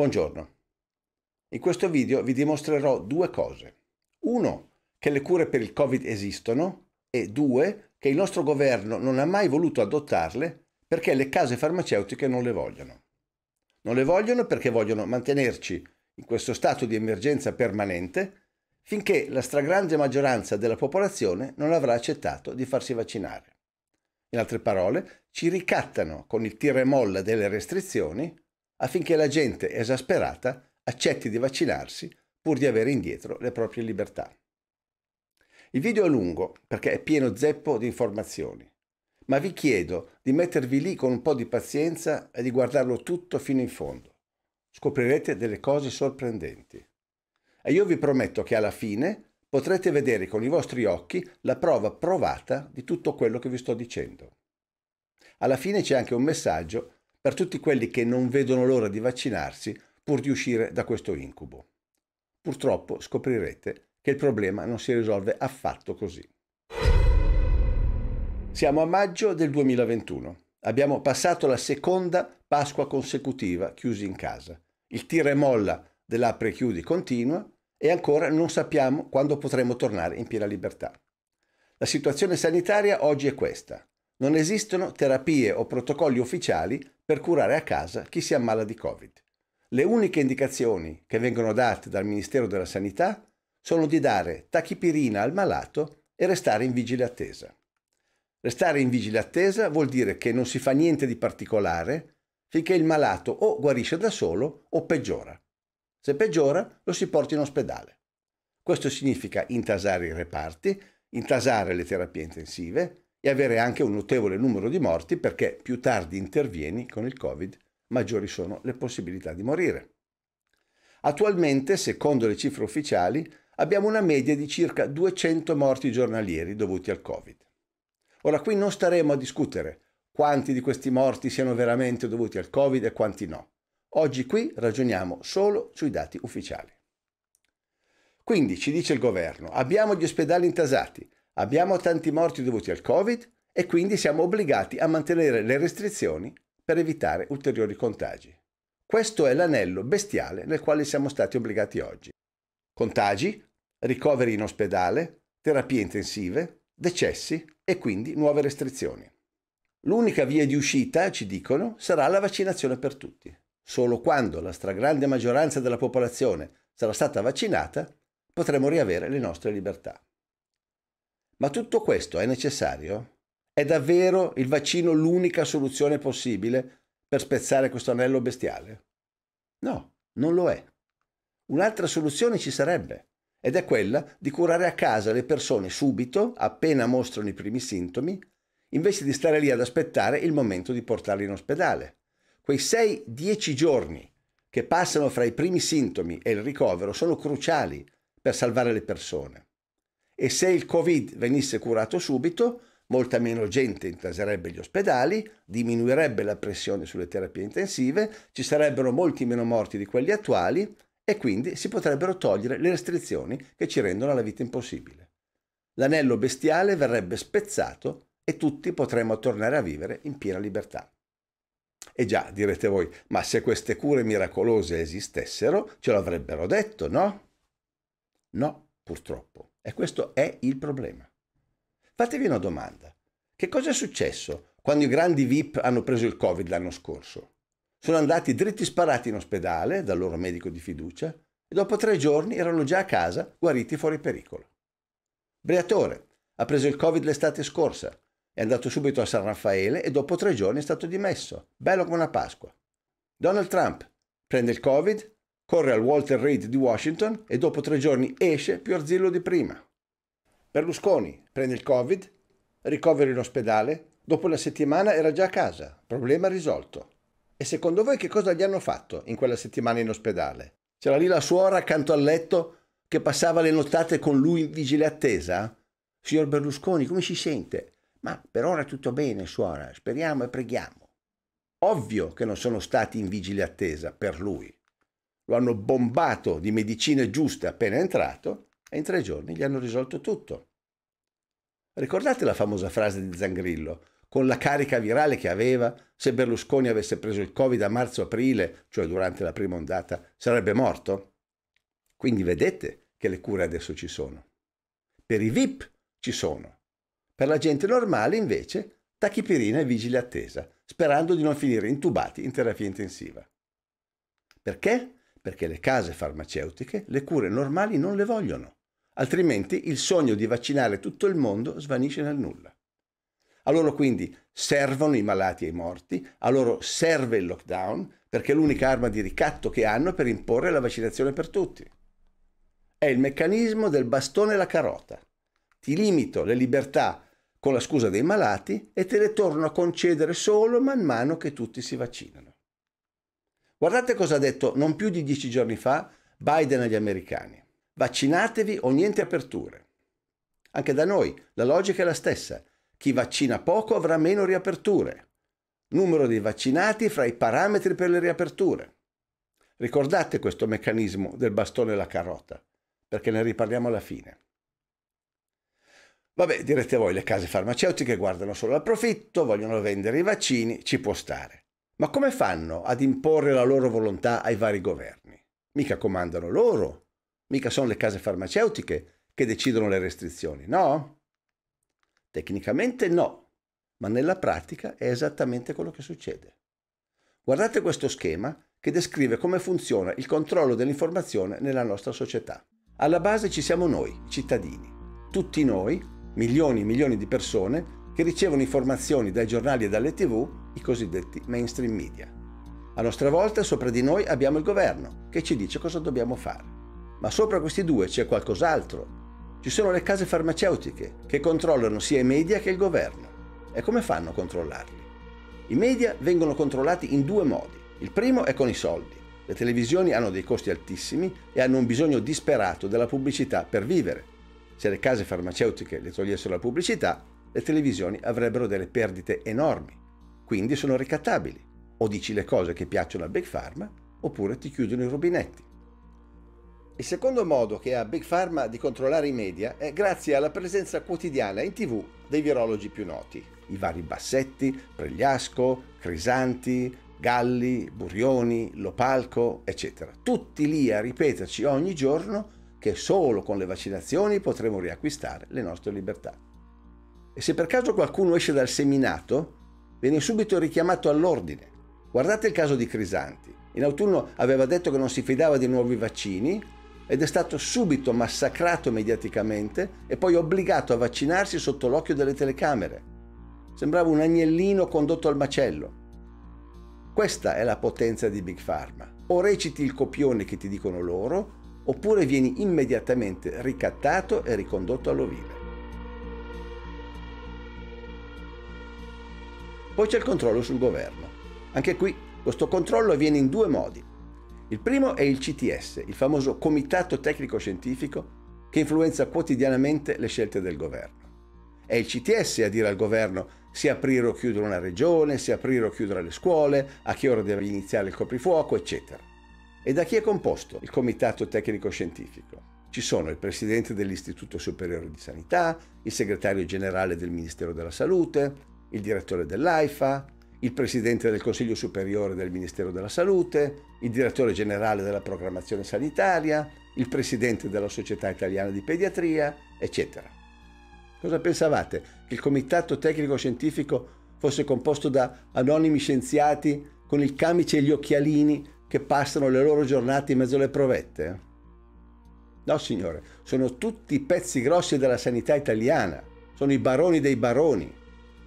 Buongiorno. In questo video vi dimostrerò due cose. Uno, che le cure per il Covid esistono e due, che il nostro governo non ha mai voluto adottarle perché le case farmaceutiche non le vogliono. Non le vogliono perché vogliono mantenerci in questo stato di emergenza permanente finché la stragrande maggioranza della popolazione non avrà accettato di farsi vaccinare. In altre parole, ci ricattano con il tira e molla delle restrizioni affinché la gente esasperata accetti di vaccinarsi pur di avere indietro le proprie libertà. Il video è lungo perché è pieno zeppo di informazioni, ma vi chiedo di mettervi lì con un po' di pazienza e di guardarlo tutto fino in fondo. Scoprirete delle cose sorprendenti. E io vi prometto che alla fine potrete vedere con i vostri occhi la prova provata di tutto quello che vi sto dicendo. Alla fine c'è anche un messaggio per tutti quelli che non vedono l'ora di vaccinarsi pur di uscire da questo incubo. Purtroppo scoprirete che il problema non si risolve affatto così. Siamo a maggio del 2021. Abbiamo passato la seconda Pasqua consecutiva chiusi in casa. Il tira e molla dell'apre e chiudi continua e ancora non sappiamo quando potremo tornare in piena libertà. La situazione sanitaria oggi è questa. Non esistono terapie o protocolli ufficiali per curare a casa chi si ammala di Covid. Le uniche indicazioni che vengono date dal Ministero della Sanità sono di dare tachipirina al malato e restare in vigile attesa. Restare in vigile attesa vuol dire che non si fa niente di particolare finché il malato o guarisce da solo o peggiora. Se peggiora lo si porta in ospedale. Questo significa intasare i reparti, intasare le terapie intensive, e avere anche un notevole numero di morti perché più tardi intervieni con il Covid, maggiori sono le possibilità di morire. Attualmente, secondo le cifre ufficiali, abbiamo una media di circa 200 morti giornalieri dovuti al Covid. Ora qui non staremo a discutere quanti di questi morti siano veramente dovuti al Covid e quanti no. Oggi qui ragioniamo solo sui dati ufficiali. Quindi ci dice il governo, abbiamo gli ospedali intasati, Abbiamo tanti morti dovuti al Covid e quindi siamo obbligati a mantenere le restrizioni per evitare ulteriori contagi. Questo è l'anello bestiale nel quale siamo stati obbligati oggi. Contagi, ricoveri in ospedale, terapie intensive, decessi e quindi nuove restrizioni. L'unica via di uscita, ci dicono, sarà la vaccinazione per tutti. Solo quando la stragrande maggioranza della popolazione sarà stata vaccinata potremo riavere le nostre libertà. Ma tutto questo è necessario? È davvero il vaccino l'unica soluzione possibile per spezzare questo anello bestiale? No, non lo è. Un'altra soluzione ci sarebbe, ed è quella di curare a casa le persone subito, appena mostrano i primi sintomi, invece di stare lì ad aspettare il momento di portarli in ospedale. Quei 6-10 giorni che passano fra i primi sintomi e il ricovero sono cruciali per salvare le persone e se il Covid venisse curato subito, molta meno gente intaserebbe gli ospedali, diminuirebbe la pressione sulle terapie intensive, ci sarebbero molti meno morti di quelli attuali e quindi si potrebbero togliere le restrizioni che ci rendono la vita impossibile. L'anello bestiale verrebbe spezzato e tutti potremmo tornare a vivere in piena libertà. E già, direte voi, ma se queste cure miracolose esistessero, ce l'avrebbero detto, no? No, purtroppo. E questo è il problema. Fatevi una domanda. Che cosa è successo quando i grandi VIP hanno preso il Covid l'anno scorso? Sono andati dritti sparati in ospedale dal loro medico di fiducia e dopo tre giorni erano già a casa, guariti fuori pericolo. Briatore ha preso il Covid l'estate scorsa, è andato subito a San Raffaele e dopo tre giorni è stato dimesso, bello come una Pasqua. Donald Trump prende il Covid, corre al Walter Reed di Washington e dopo tre giorni esce più arzillo di prima. Berlusconi prende il Covid, ricovera in ospedale, dopo una settimana era già a casa, problema risolto. E secondo voi che cosa gli hanno fatto in quella settimana in ospedale? C'era lì la suora accanto al letto che passava le nottate con lui in vigile attesa? Signor Berlusconi, come si sente? Ma per ora tutto bene, suora, speriamo e preghiamo. Ovvio che non sono stati in vigile attesa per lui lo hanno bombato di medicine giuste appena entrato e in tre giorni gli hanno risolto tutto. Ricordate la famosa frase di Zangrillo? Con la carica virale che aveva, se Berlusconi avesse preso il Covid a marzo-aprile, cioè durante la prima ondata, sarebbe morto? Quindi vedete che le cure adesso ci sono. Per i VIP ci sono. Per la gente normale, invece, tachipirina e vigile attesa, sperando di non finire intubati in terapia intensiva. Perché? perché le case farmaceutiche le cure normali non le vogliono, altrimenti il sogno di vaccinare tutto il mondo svanisce nel nulla. A loro quindi servono i malati e i morti, a loro serve il lockdown perché è l'unica arma di ricatto che hanno per imporre la vaccinazione per tutti. È il meccanismo del bastone e la carota. Ti limito le libertà con la scusa dei malati e te le torno a concedere solo man mano che tutti si vaccinano. Guardate cosa ha detto non più di dieci giorni fa Biden agli americani. Vaccinatevi o niente aperture. Anche da noi la logica è la stessa. Chi vaccina poco avrà meno riaperture. Numero dei vaccinati fra i parametri per le riaperture. Ricordate questo meccanismo del bastone e la carota, perché ne riparliamo alla fine. Vabbè, direte voi, le case farmaceutiche guardano solo al profitto, vogliono vendere i vaccini, ci può stare. Ma come fanno ad imporre la loro volontà ai vari governi? Mica comandano loro, mica sono le case farmaceutiche che decidono le restrizioni, no? Tecnicamente no, ma nella pratica è esattamente quello che succede. Guardate questo schema che descrive come funziona il controllo dell'informazione nella nostra società. Alla base ci siamo noi, i cittadini. Tutti noi, milioni e milioni di persone, che ricevono informazioni dai giornali e dalle tv, i cosiddetti mainstream media. A nostra volta sopra di noi abbiamo il governo che ci dice cosa dobbiamo fare. Ma sopra questi due c'è qualcos'altro. Ci sono le case farmaceutiche che controllano sia i media che il governo. E come fanno a controllarli? I media vengono controllati in due modi. Il primo è con i soldi. Le televisioni hanno dei costi altissimi e hanno un bisogno disperato della pubblicità per vivere. Se le case farmaceutiche le togliessero la pubblicità, le televisioni avrebbero delle perdite enormi, quindi sono ricattabili. O dici le cose che piacciono a Big Pharma, oppure ti chiudono i rubinetti. Il secondo modo che ha Big Pharma di controllare i media è grazie alla presenza quotidiana in tv dei virologi più noti, i vari Bassetti, Pregliasco, Crisanti, Galli, Burioni, Lopalco, eccetera. Tutti lì a ripeterci ogni giorno che solo con le vaccinazioni potremo riacquistare le nostre libertà e se per caso qualcuno esce dal seminato, viene subito richiamato all'ordine. Guardate il caso di Crisanti. In autunno aveva detto che non si fidava di nuovi vaccini ed è stato subito massacrato mediaticamente e poi obbligato a vaccinarsi sotto l'occhio delle telecamere. Sembrava un agnellino condotto al macello. Questa è la potenza di Big Pharma. O reciti il copione che ti dicono loro, oppure vieni immediatamente ricattato e ricondotto all'ovile. Poi c'è il controllo sul governo. Anche qui questo controllo avviene in due modi. Il primo è il CTS, il famoso Comitato Tecnico Scientifico che influenza quotidianamente le scelte del governo. È il CTS a dire al governo se aprire o chiudere una regione, se aprire o chiudere le scuole, a che ora deve iniziare il coprifuoco, eccetera. E da chi è composto il Comitato Tecnico Scientifico? Ci sono il Presidente dell'Istituto Superiore di Sanità, il Segretario Generale del Ministero della Salute, il direttore dell'AIFA, il presidente del Consiglio Superiore del Ministero della Salute, il direttore generale della programmazione sanitaria, il presidente della Società Italiana di Pediatria, eccetera. Cosa pensavate? Che il comitato tecnico scientifico fosse composto da anonimi scienziati con il camice e gli occhialini che passano le loro giornate in mezzo alle provette? No, signore, sono tutti i pezzi grossi della sanità italiana, sono i baroni dei baroni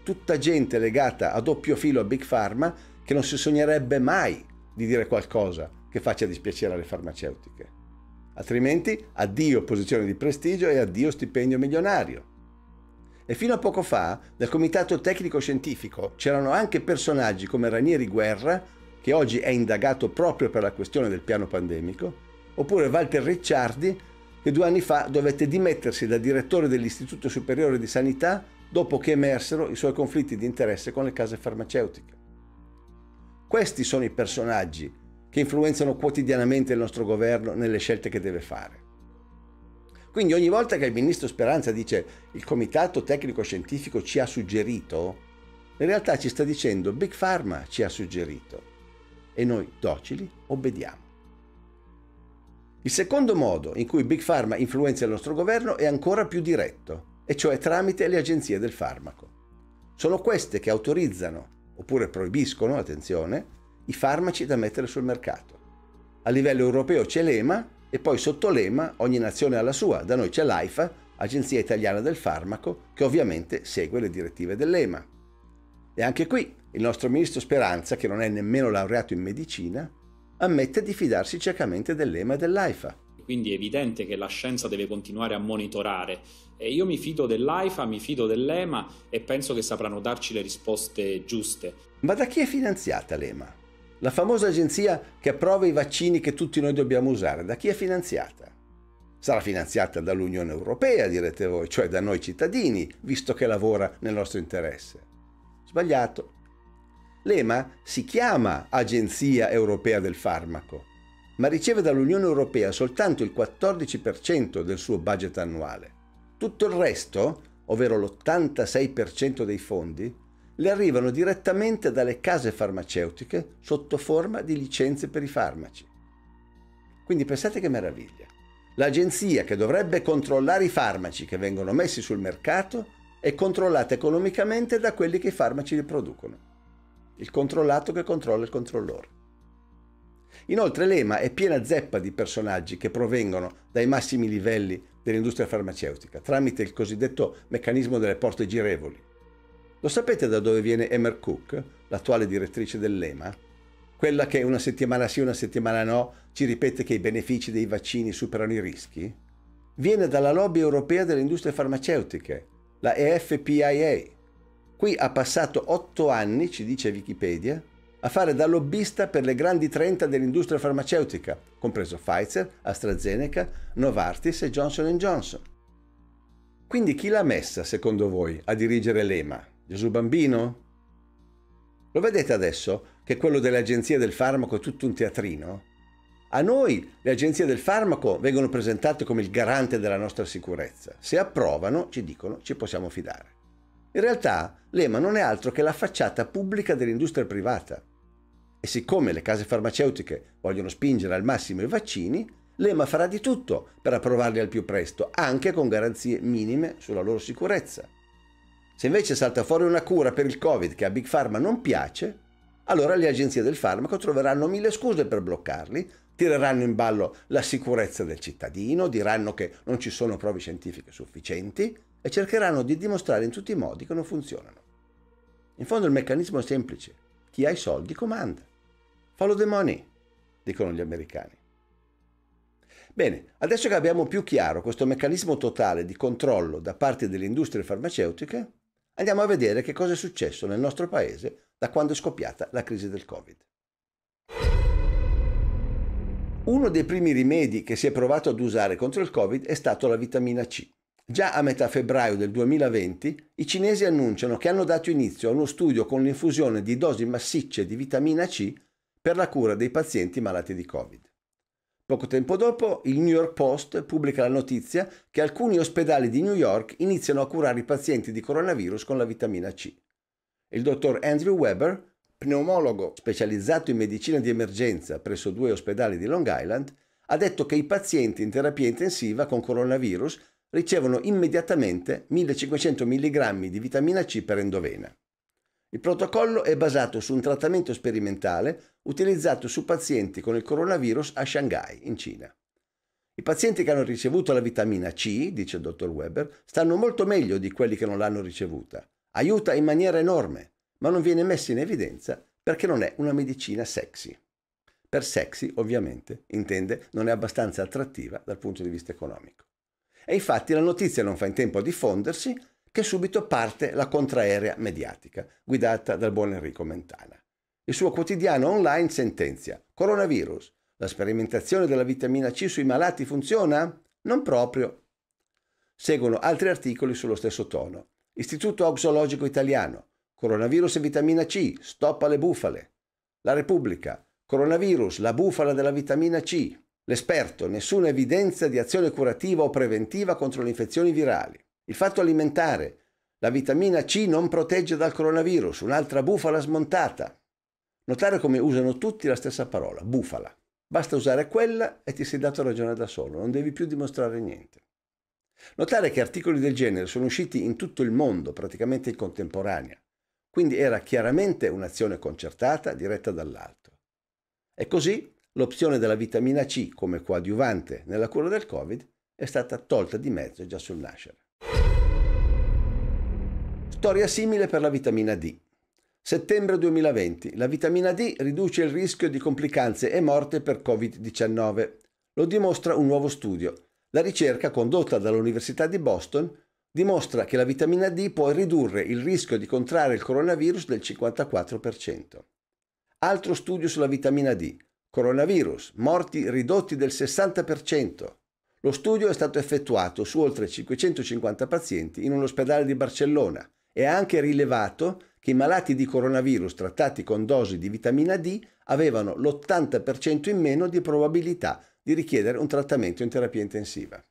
tutta gente legata a doppio filo a Big Pharma che non si sognerebbe mai di dire qualcosa che faccia dispiacere alle farmaceutiche. Altrimenti addio posizione di prestigio e addio stipendio milionario. E fino a poco fa, nel comitato tecnico scientifico c'erano anche personaggi come Ranieri Guerra, che oggi è indagato proprio per la questione del piano pandemico, oppure Walter Ricciardi, che due anni fa dovette dimettersi da direttore dell'Istituto Superiore di Sanità dopo che emersero i suoi conflitti di interesse con le case farmaceutiche. Questi sono i personaggi che influenzano quotidianamente il nostro governo nelle scelte che deve fare. Quindi ogni volta che il ministro Speranza dice il comitato tecnico scientifico ci ha suggerito, in realtà ci sta dicendo Big Pharma ci ha suggerito e noi docili obbediamo. Il secondo modo in cui Big Pharma influenza il nostro governo è ancora più diretto e cioè tramite le agenzie del farmaco. Sono queste che autorizzano, oppure proibiscono, attenzione, i farmaci da mettere sul mercato. A livello europeo c'è l'EMA e poi sotto l'EMA ogni nazione ha la sua, da noi c'è l'AIFA, Agenzia Italiana del Farmaco, che ovviamente segue le direttive dell'EMA. E anche qui il nostro ministro Speranza, che non è nemmeno laureato in medicina, ammette di fidarsi ciecamente dell'EMA e dell'AIFA. Quindi è evidente che la scienza deve continuare a monitorare e io mi fido dell'AIFA, mi fido dell'EMA e penso che sapranno darci le risposte giuste. Ma da chi è finanziata l'EMA? La famosa agenzia che approva i vaccini che tutti noi dobbiamo usare, da chi è finanziata? Sarà finanziata dall'Unione Europea, direte voi, cioè da noi cittadini, visto che lavora nel nostro interesse. Sbagliato. L'EMA si chiama Agenzia Europea del Farmaco, ma riceve dall'Unione Europea soltanto il 14% del suo budget annuale. Tutto il resto, ovvero l'86% dei fondi, le arrivano direttamente dalle case farmaceutiche sotto forma di licenze per i farmaci. Quindi pensate che meraviglia. L'agenzia che dovrebbe controllare i farmaci che vengono messi sul mercato è controllata economicamente da quelli che i farmaci li producono. Il controllato che controlla il controllore. Inoltre l'EMA è piena zeppa di personaggi che provengono dai massimi livelli dell'industria farmaceutica tramite il cosiddetto meccanismo delle porte girevoli. Lo sapete da dove viene Emer Cook, l'attuale direttrice dell'EMA? Quella che una settimana sì, una settimana no ci ripete che i benefici dei vaccini superano i rischi? Viene dalla lobby europea delle industrie farmaceutiche, la EFPIA. Qui ha passato otto anni, ci dice Wikipedia, a fare da lobbista per le grandi 30 dell'industria farmaceutica, compreso Pfizer, AstraZeneca, Novartis e Johnson Johnson. Quindi chi l'ha messa, secondo voi, a dirigere l'EMA? Gesù Bambino? Lo vedete adesso che quello delle agenzie del farmaco è tutto un teatrino? A noi le agenzie del farmaco vengono presentate come il garante della nostra sicurezza. Se approvano, ci dicono, ci possiamo fidare. In realtà l'EMA non è altro che la facciata pubblica dell'industria privata. E siccome le case farmaceutiche vogliono spingere al massimo i vaccini, l'EMA farà di tutto per approvarli al più presto, anche con garanzie minime sulla loro sicurezza. Se invece salta fuori una cura per il Covid che a Big Pharma non piace, allora le agenzie del farmaco troveranno mille scuse per bloccarli, tireranno in ballo la sicurezza del cittadino, diranno che non ci sono prove scientifiche sufficienti e cercheranno di dimostrare in tutti i modi che non funzionano. In fondo il meccanismo è semplice, chi ha i soldi comanda. Follow the money, dicono gli americani. Bene, adesso che abbiamo più chiaro questo meccanismo totale di controllo da parte delle industrie farmaceutiche, andiamo a vedere che cosa è successo nel nostro paese da quando è scoppiata la crisi del Covid. Uno dei primi rimedi che si è provato ad usare contro il Covid è stato la vitamina C. Già a metà febbraio del 2020 i cinesi annunciano che hanno dato inizio a uno studio con l'infusione di dosi massicce di vitamina C per la cura dei pazienti malati di Covid. Poco tempo dopo, il New York Post pubblica la notizia che alcuni ospedali di New York iniziano a curare i pazienti di coronavirus con la vitamina C. Il dottor Andrew Weber, pneumologo specializzato in medicina di emergenza presso due ospedali di Long Island, ha detto che i pazienti in terapia intensiva con coronavirus ricevono immediatamente 1500 mg di vitamina C per endovena. Il protocollo è basato su un trattamento sperimentale utilizzato su pazienti con il coronavirus a Shanghai, in Cina. I pazienti che hanno ricevuto la vitamina C, dice il dottor Weber, stanno molto meglio di quelli che non l'hanno ricevuta. Aiuta in maniera enorme, ma non viene messa in evidenza perché non è una medicina sexy. Per sexy, ovviamente, intende non è abbastanza attrattiva dal punto di vista economico. E infatti la notizia non fa in tempo a diffondersi che subito parte la contraerea mediatica, guidata dal buon Enrico Mentana. Il suo quotidiano online sentenzia Coronavirus. La sperimentazione della vitamina C sui malati funziona? Non proprio. Seguono altri articoli sullo stesso tono. Istituto Auxologico Italiano. Coronavirus e vitamina C. Stop alle bufale. La Repubblica. Coronavirus, la bufala della vitamina C. L'esperto, nessuna evidenza di azione curativa o preventiva contro le infezioni virali. Il fatto alimentare. La vitamina C non protegge dal coronavirus, un'altra bufala smontata. Notare come usano tutti la stessa parola, bufala. Basta usare quella e ti sei dato ragione da solo, non devi più dimostrare niente. Notare che articoli del genere sono usciti in tutto il mondo praticamente in contemporanea, quindi era chiaramente un'azione concertata diretta dall'alto. E così l'opzione della vitamina C come coadiuvante nella cura del Covid è stata tolta di mezzo già sul nascere. Storia simile per la vitamina D. Settembre 2020. La vitamina D riduce il rischio di complicanze e morte per Covid-19. Lo dimostra un nuovo studio. La ricerca condotta dall'Università di Boston dimostra che la vitamina D può ridurre il rischio di contrarre il coronavirus del 54%. Altro studio sulla vitamina D. Coronavirus, morti ridotti del 60%. Lo studio è stato effettuato su oltre 550 pazienti in un ospedale di Barcellona e ha anche rilevato che i malati di coronavirus trattati con dosi di vitamina D avevano l'80% in meno di probabilità di richiedere un trattamento in terapia intensiva.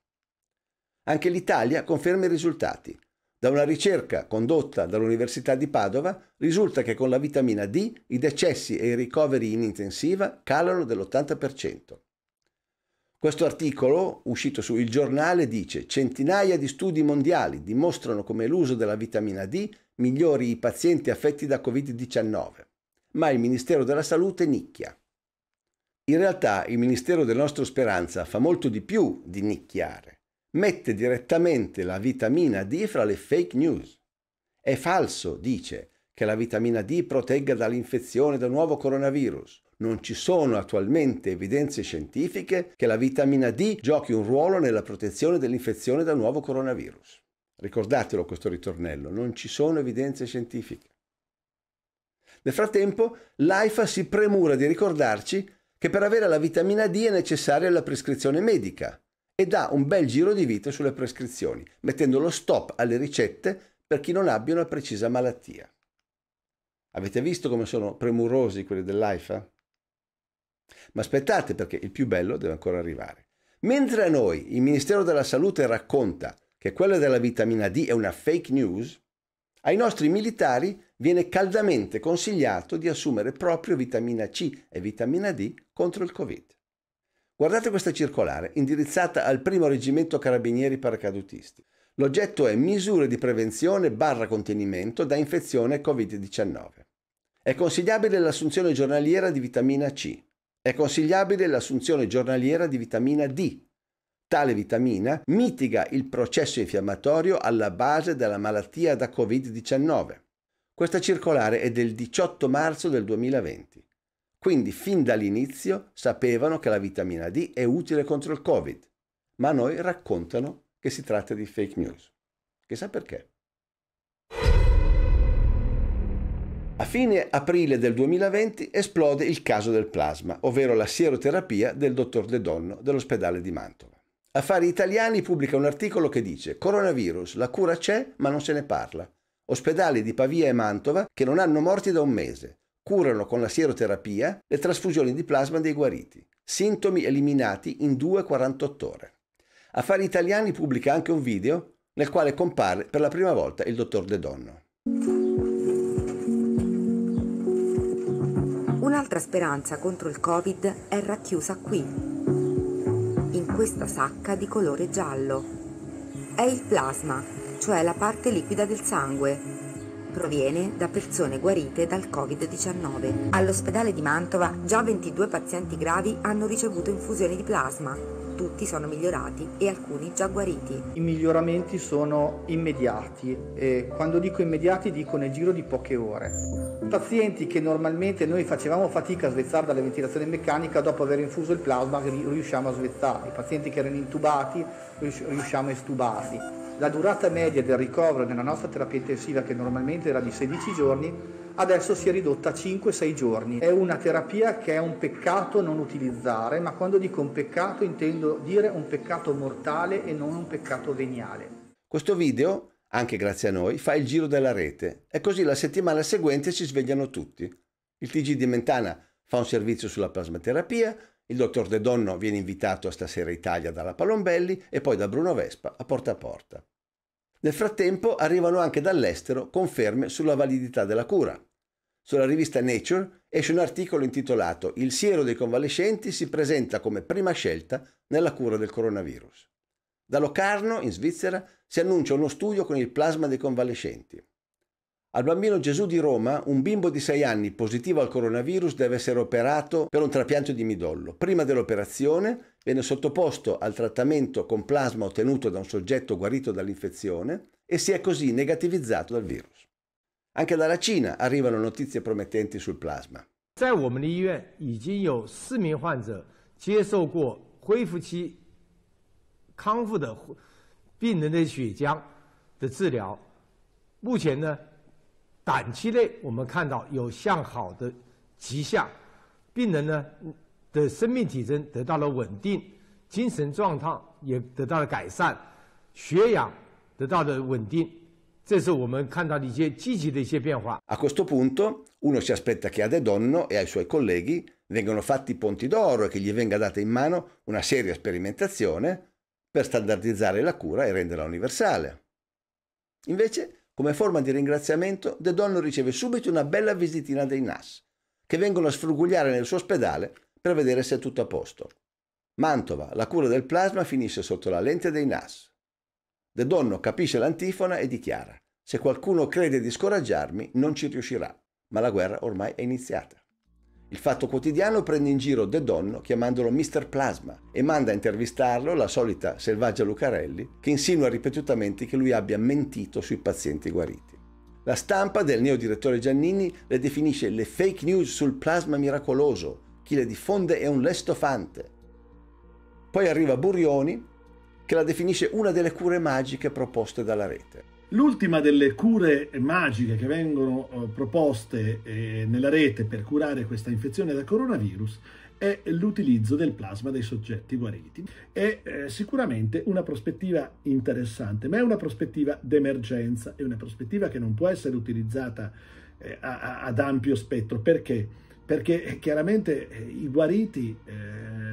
Anche l'Italia conferma i risultati. Da una ricerca condotta dall'Università di Padova risulta che con la vitamina D i decessi e i ricoveri in intensiva calano dell'80%. Questo articolo, uscito su Il Giornale, dice centinaia di studi mondiali dimostrano come l'uso della vitamina D migliori i pazienti affetti da Covid-19, ma il Ministero della Salute nicchia. In realtà il Ministero del nostro Speranza fa molto di più di nicchiare. Mette direttamente la vitamina D fra le fake news. È falso, dice, che la vitamina D protegga dall'infezione da nuovo coronavirus non ci sono attualmente evidenze scientifiche che la vitamina D giochi un ruolo nella protezione dell'infezione dal nuovo coronavirus. Ricordatelo questo ritornello, non ci sono evidenze scientifiche. Nel frattempo, l'AIFA si premura di ricordarci che per avere la vitamina D è necessaria la prescrizione medica e dà un bel giro di vita sulle prescrizioni, mettendo lo stop alle ricette per chi non abbia una precisa malattia. Avete visto come sono premurosi quelli dell'AIFA? Ma aspettate perché il più bello deve ancora arrivare. Mentre a noi il Ministero della Salute racconta che quella della vitamina D è una fake news, ai nostri militari viene caldamente consigliato di assumere proprio vitamina C e vitamina D contro il Covid. Guardate questa circolare, indirizzata al primo reggimento carabinieri paracadutisti. L'oggetto è misure di prevenzione barra contenimento da infezione Covid-19. È consigliabile l'assunzione giornaliera di vitamina C, è consigliabile l'assunzione giornaliera di vitamina D. Tale vitamina mitiga il processo infiammatorio alla base della malattia da Covid-19. Questa circolare è del 18 marzo del 2020. Quindi fin dall'inizio sapevano che la vitamina D è utile contro il Covid, ma a noi raccontano che si tratta di fake news. Chissà perché. A fine aprile del 2020 esplode il caso del plasma, ovvero la sieroterapia del dottor De Donno dell'ospedale di Mantova. Affari Italiani pubblica un articolo che dice Coronavirus, la cura c'è ma non se ne parla. Ospedali di Pavia e Mantova che non hanno morti da un mese. Curano con la sieroterapia le trasfusioni di plasma dei guariti. Sintomi eliminati in 2-48 ore. Affari Italiani pubblica anche un video nel quale compare per la prima volta il dottor De Donno. Un'altra speranza contro il Covid è racchiusa qui, in questa sacca di colore giallo. È il plasma, cioè la parte liquida del sangue. Proviene da persone guarite dal Covid-19. All'ospedale di Mantova già 22 pazienti gravi hanno ricevuto infusioni di plasma tutti sono migliorati e alcuni già guariti. I miglioramenti sono immediati e quando dico immediati dico nel giro di poche ore. Pazienti che normalmente noi facevamo fatica a svezzare dalla ventilazione meccanica, dopo aver infuso il plasma riusciamo a svezzarli. I pazienti che erano intubati riusciamo a estubarli. La durata media del ricovero nella nostra terapia intensiva, che normalmente era di 16 giorni, adesso si è ridotta a 5-6 giorni. È una terapia che è un peccato non utilizzare, ma quando dico un peccato intendo dire un peccato mortale e non un peccato veniale. Questo video, anche grazie a noi, fa il giro della rete e così la settimana seguente si svegliano tutti. Il TG di Mentana fa un servizio sulla plasmaterapia, il dottor De Donno viene invitato a Stasera Italia dalla Palombelli e poi da Bruno Vespa a Porta a Porta. Nel frattempo arrivano anche dall'estero conferme sulla validità della cura. Sulla rivista Nature esce un articolo intitolato Il siero dei convalescenti si presenta come prima scelta nella cura del coronavirus. Da Locarno, in Svizzera, si annuncia uno studio con il plasma dei convalescenti. Al bambino Gesù di Roma, un bimbo di 6 anni positivo al coronavirus deve essere operato per un trapianto di midollo. Prima dell'operazione viene sottoposto al trattamento con plasma ottenuto da un soggetto guarito dall'infezione e si è così negativizzato dal virus. Anche dalla Cina arrivano notizie promettenti sul plasma. 在我们的医院已经有四名患者接受过恢复期康复的病人的血浆的治疗。目前呢，短期内我们看到有向好的迹象，病人呢的生命体征得到了稳定，精神状态也得到了改善，血氧得到了稳定。A questo punto uno si aspetta che ad Edonno e ai suoi colleghi vengano fatti ponti d'oro e che gli venga data in mano una seria sperimentazione per standardizzare la cura e renderla universale. Invece, come forma di ringraziamento, De Donno riceve subito una bella visitina dei NAS, che vengono a sfrugugliare nel suo ospedale per vedere se è tutto a posto. Mantova, la cura del plasma finisce sotto la lente dei NAS. De Donno capisce l'antifona e dichiara: Se qualcuno crede di scoraggiarmi, non ci riuscirà, ma la guerra ormai è iniziata. Il Fatto Quotidiano prende in giro De Donno chiamandolo Mr. Plasma e manda a intervistarlo la solita selvaggia Lucarelli che insinua ripetutamente che lui abbia mentito sui pazienti guariti. La stampa del neo direttore Giannini le definisce le fake news sul plasma miracoloso chi le diffonde è un lestofante. Poi arriva Burioni, che la definisce una delle cure magiche proposte dalla rete. L'ultima delle cure magiche che vengono eh, proposte eh, nella rete per curare questa infezione da coronavirus è l'utilizzo del plasma dei soggetti guariti. È eh, sicuramente una prospettiva interessante, ma è una prospettiva d'emergenza, è una prospettiva che non può essere utilizzata ad ampio spettro perché perché eh, chiaramente eh, i guariti eh,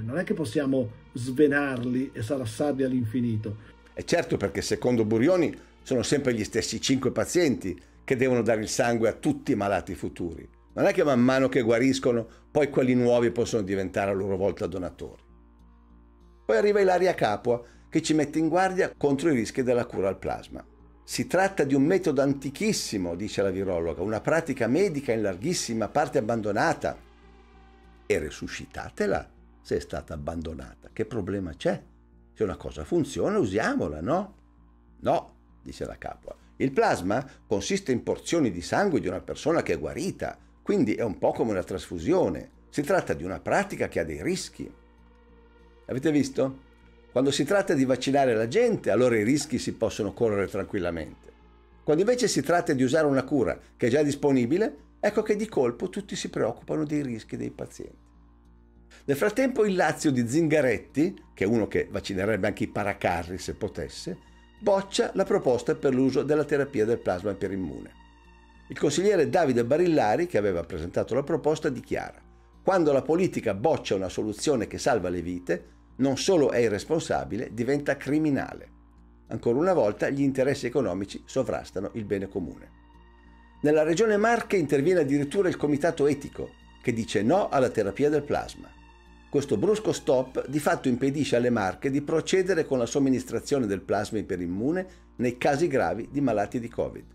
non è che possiamo svenarli e sarassarli all'infinito. E certo perché secondo Burioni sono sempre gli stessi cinque pazienti che devono dare il sangue a tutti i malati futuri. Non è che man mano che guariscono poi quelli nuovi possono diventare a loro volta donatori. Poi arriva Ilaria Capua che ci mette in guardia contro i rischi della cura al plasma. Si tratta di un metodo antichissimo, dice la virologa, una pratica medica in larghissima parte abbandonata. E resuscitatela se è stata abbandonata. Che problema c'è? Se una cosa funziona, usiamola, no? No, dice la capua. Il plasma consiste in porzioni di sangue di una persona che è guarita, quindi è un po' come una trasfusione. Si tratta di una pratica che ha dei rischi. Avete visto? Quando si tratta di vaccinare la gente, allora i rischi si possono correre tranquillamente. Quando invece si tratta di usare una cura che è già disponibile, ecco che di colpo tutti si preoccupano dei rischi dei pazienti. Nel frattempo il Lazio di Zingaretti, che è uno che vaccinerebbe anche i paracarri se potesse, boccia la proposta per l'uso della terapia del plasma per immune. Il consigliere Davide Barillari, che aveva presentato la proposta, dichiara Quando la politica boccia una soluzione che salva le vite, non solo è irresponsabile, diventa criminale. Ancora una volta gli interessi economici sovrastano il bene comune. Nella regione Marche interviene addirittura il comitato etico, che dice no alla terapia del plasma. Questo brusco stop di fatto impedisce alle Marche di procedere con la somministrazione del plasma iperimmune nei casi gravi di malati di Covid.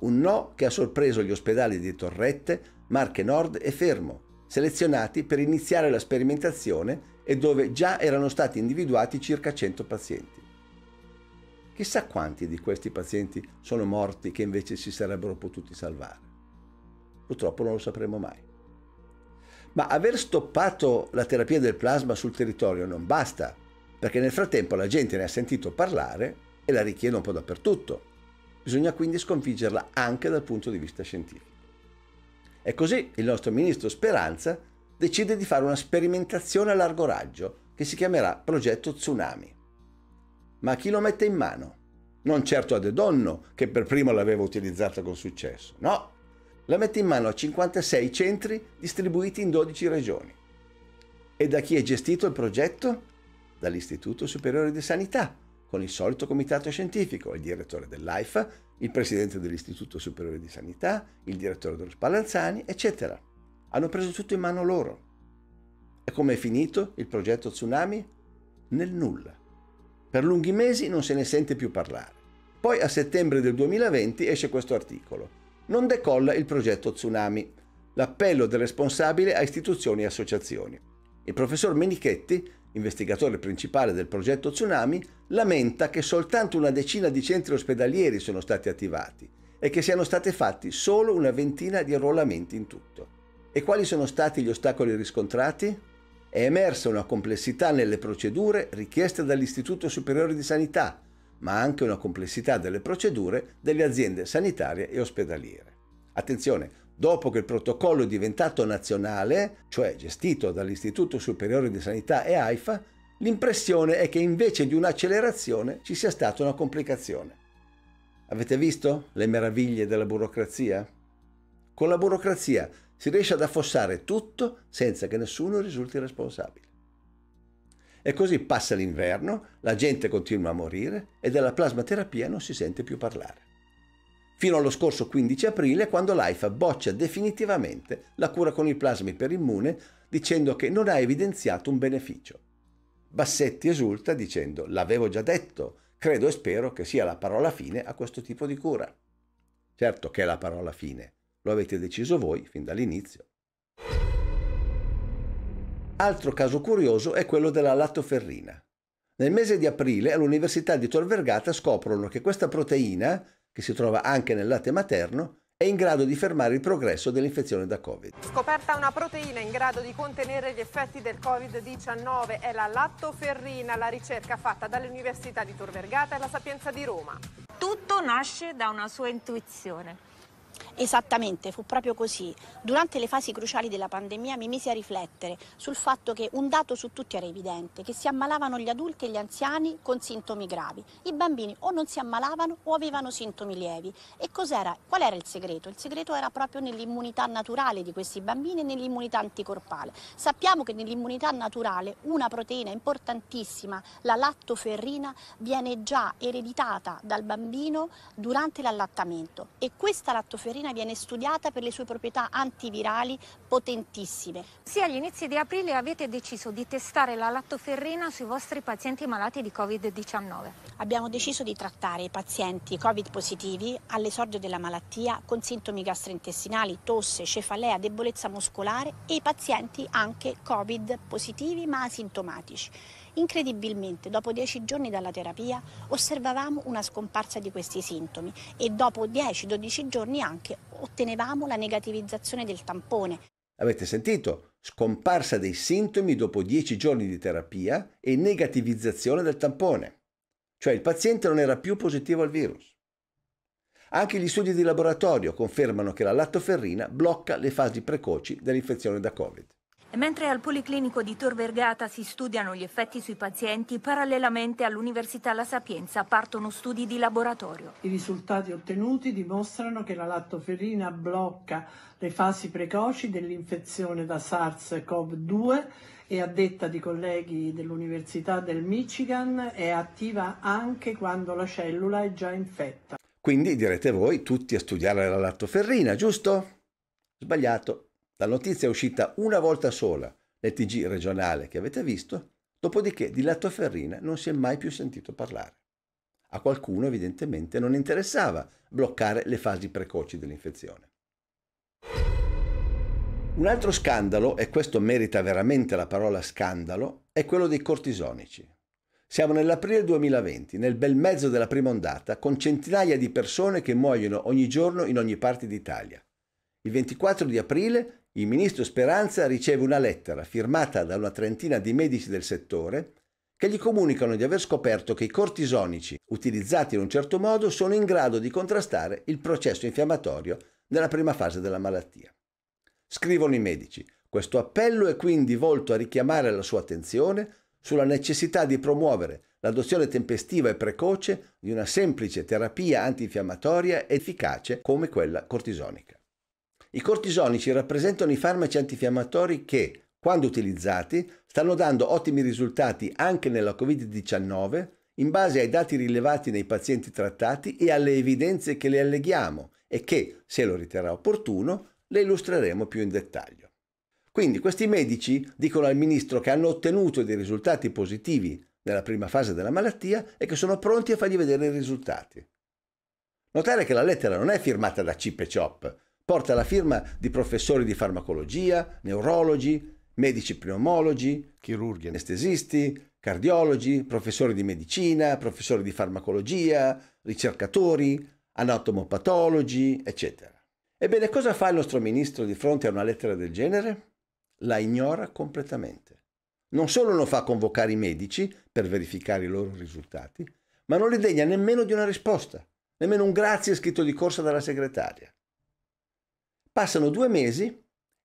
Un no che ha sorpreso gli ospedali di Torrette, Marche Nord e Fermo, selezionati per iniziare la sperimentazione e dove già erano stati individuati circa 100 pazienti. Chissà quanti di questi pazienti sono morti che invece si sarebbero potuti salvare. Purtroppo non lo sapremo mai. Ma aver stoppato la terapia del plasma sul territorio non basta, perché nel frattempo la gente ne ha sentito parlare e la richiede un po' dappertutto. Bisogna quindi sconfiggerla anche dal punto di vista scientifico. E così il nostro ministro Speranza decide di fare una sperimentazione a largo raggio che si chiamerà Progetto Tsunami. Ma chi lo mette in mano? Non certo a De Donno, che per primo l'aveva utilizzata con successo, no, la mette in mano a 56 centri distribuiti in 12 regioni. E da chi è gestito il progetto? Dall'Istituto Superiore di Sanità, con il solito comitato scientifico, il direttore dell'AIFA, il presidente dell'Istituto Superiore di Sanità, il direttore dello Spallanzani, eccetera. Hanno preso tutto in mano loro. E come è finito il progetto Tsunami? Nel nulla. Per lunghi mesi non se ne sente più parlare. Poi a settembre del 2020 esce questo articolo. Non decolla il progetto Tsunami. L'appello del responsabile a istituzioni e associazioni. Il professor Menichetti, investigatore principale del progetto Tsunami, lamenta che soltanto una decina di centri ospedalieri sono stati attivati e che siano stati fatti solo una ventina di arruolamenti in tutto. E quali sono stati gli ostacoli riscontrati? È emersa una complessità nelle procedure richieste dall'Istituto Superiore di Sanità, ma anche una complessità delle procedure delle aziende sanitarie e ospedaliere. Attenzione, dopo che il protocollo è diventato nazionale, cioè gestito dall'Istituto Superiore di Sanità e AIFA, l'impressione è che invece di un'accelerazione ci sia stata una complicazione. Avete visto le meraviglie della burocrazia? Con la burocrazia si riesce ad affossare tutto senza che nessuno risulti responsabile. E così passa l'inverno, la gente continua a morire e della plasmaterapia non si sente più parlare. Fino allo scorso 15 aprile, quando l'AIFA boccia definitivamente la cura con i plasmi per immune dicendo che non ha evidenziato un beneficio. Bassetti esulta dicendo l'avevo già detto, credo e spero che sia la parola fine a questo tipo di cura. Certo che è la parola fine, lo avete deciso voi fin dall'inizio. Altro caso curioso è quello della lattoferrina. Nel mese di aprile all'Università di Tor Vergata scoprono che questa proteina, che si trova anche nel latte materno, è in grado di fermare il progresso dell'infezione da Covid. Scoperta una proteina in grado di contenere gli effetti del Covid-19 è la lattoferrina, la ricerca fatta dall'Università di Tor Vergata e la Sapienza di Roma. Tutto nasce da una sua intuizione Esattamente, fu proprio così. Durante le fasi cruciali della pandemia mi misi a riflettere sul fatto che un dato su tutti era evidente, che si ammalavano gli adulti e gli anziani con sintomi gravi. I bambini o non si ammalavano o avevano sintomi lievi. E cos'era? Qual era il segreto? Il segreto era proprio nell'immunità naturale di questi bambini e nell'immunità anticorpale. Sappiamo che nell'immunità naturale una proteina importantissima, la lattoferrina, viene già ereditata dal bambino durante l'allattamento e questa lattoferrina Bufferina viene studiata per le sue proprietà antivirali potentissime. Sì, agli inizi di aprile avete deciso di testare la lattoferrina sui vostri pazienti malati di Covid-19. Abbiamo deciso di trattare i pazienti Covid positivi all'esordio della malattia con sintomi gastrointestinali, tosse, cefalea, debolezza muscolare e i pazienti anche Covid positivi ma asintomatici. Incredibilmente, dopo dieci giorni dalla terapia, osservavamo una scomparsa di questi sintomi e dopo 10-12 giorni anche ottenevamo la negativizzazione del tampone. Avete sentito? Scomparsa dei sintomi dopo 10 giorni di terapia e negativizzazione del tampone. Cioè il paziente non era più positivo al virus. Anche gli studi di laboratorio confermano che la lattoferrina blocca le fasi precoci dell'infezione da Covid. Mentre al Policlinico di Tor Vergata si studiano gli effetti sui pazienti, parallelamente all'Università La Sapienza partono studi di laboratorio. I risultati ottenuti dimostrano che la lattoferrina blocca le fasi precoci dell'infezione da SARS-CoV-2 e a detta di colleghi dell'Università del Michigan è attiva anche quando la cellula è già infetta. Quindi direte voi tutti a studiare la lattoferrina, giusto? Sbagliato. La notizia è uscita una volta sola nel TG regionale che avete visto, dopodiché di Lattoferrina non si è mai più sentito parlare. A qualcuno evidentemente non interessava bloccare le fasi precoci dell'infezione. Un altro scandalo, e questo merita veramente la parola scandalo, è quello dei cortisonici. Siamo nell'aprile 2020, nel bel mezzo della prima ondata, con centinaia di persone che muoiono ogni giorno in ogni parte d'Italia. Il 24 di aprile il ministro Speranza riceve una lettera firmata da una trentina di medici del settore che gli comunicano di aver scoperto che i cortisonici utilizzati in un certo modo sono in grado di contrastare il processo infiammatorio nella prima fase della malattia. Scrivono i medici, questo appello è quindi volto a richiamare la sua attenzione sulla necessità di promuovere l'adozione tempestiva e precoce di una semplice terapia antinfiammatoria efficace come quella cortisonica. I cortisonici rappresentano i farmaci antifiammatori che, quando utilizzati, stanno dando ottimi risultati anche nella Covid-19 in base ai dati rilevati nei pazienti trattati e alle evidenze che le alleghiamo e che, se lo riterrà opportuno, le illustreremo più in dettaglio. Quindi questi medici dicono al ministro che hanno ottenuto dei risultati positivi nella prima fase della malattia e che sono pronti a fargli vedere i risultati. Notare che la lettera non è firmata da Cip e Chop, Porta la firma di professori di farmacologia, neurologi, medici pneumologi, chirurghi, anestesisti, cardiologi, professori di medicina, professori di farmacologia, ricercatori, anatomopatologi, eccetera. Ebbene, cosa fa il nostro ministro di fronte a una lettera del genere? La ignora completamente. Non solo non fa convocare i medici per verificare i loro risultati, ma non li degna nemmeno di una risposta, nemmeno un grazie scritto di corsa dalla segretaria. Passano due mesi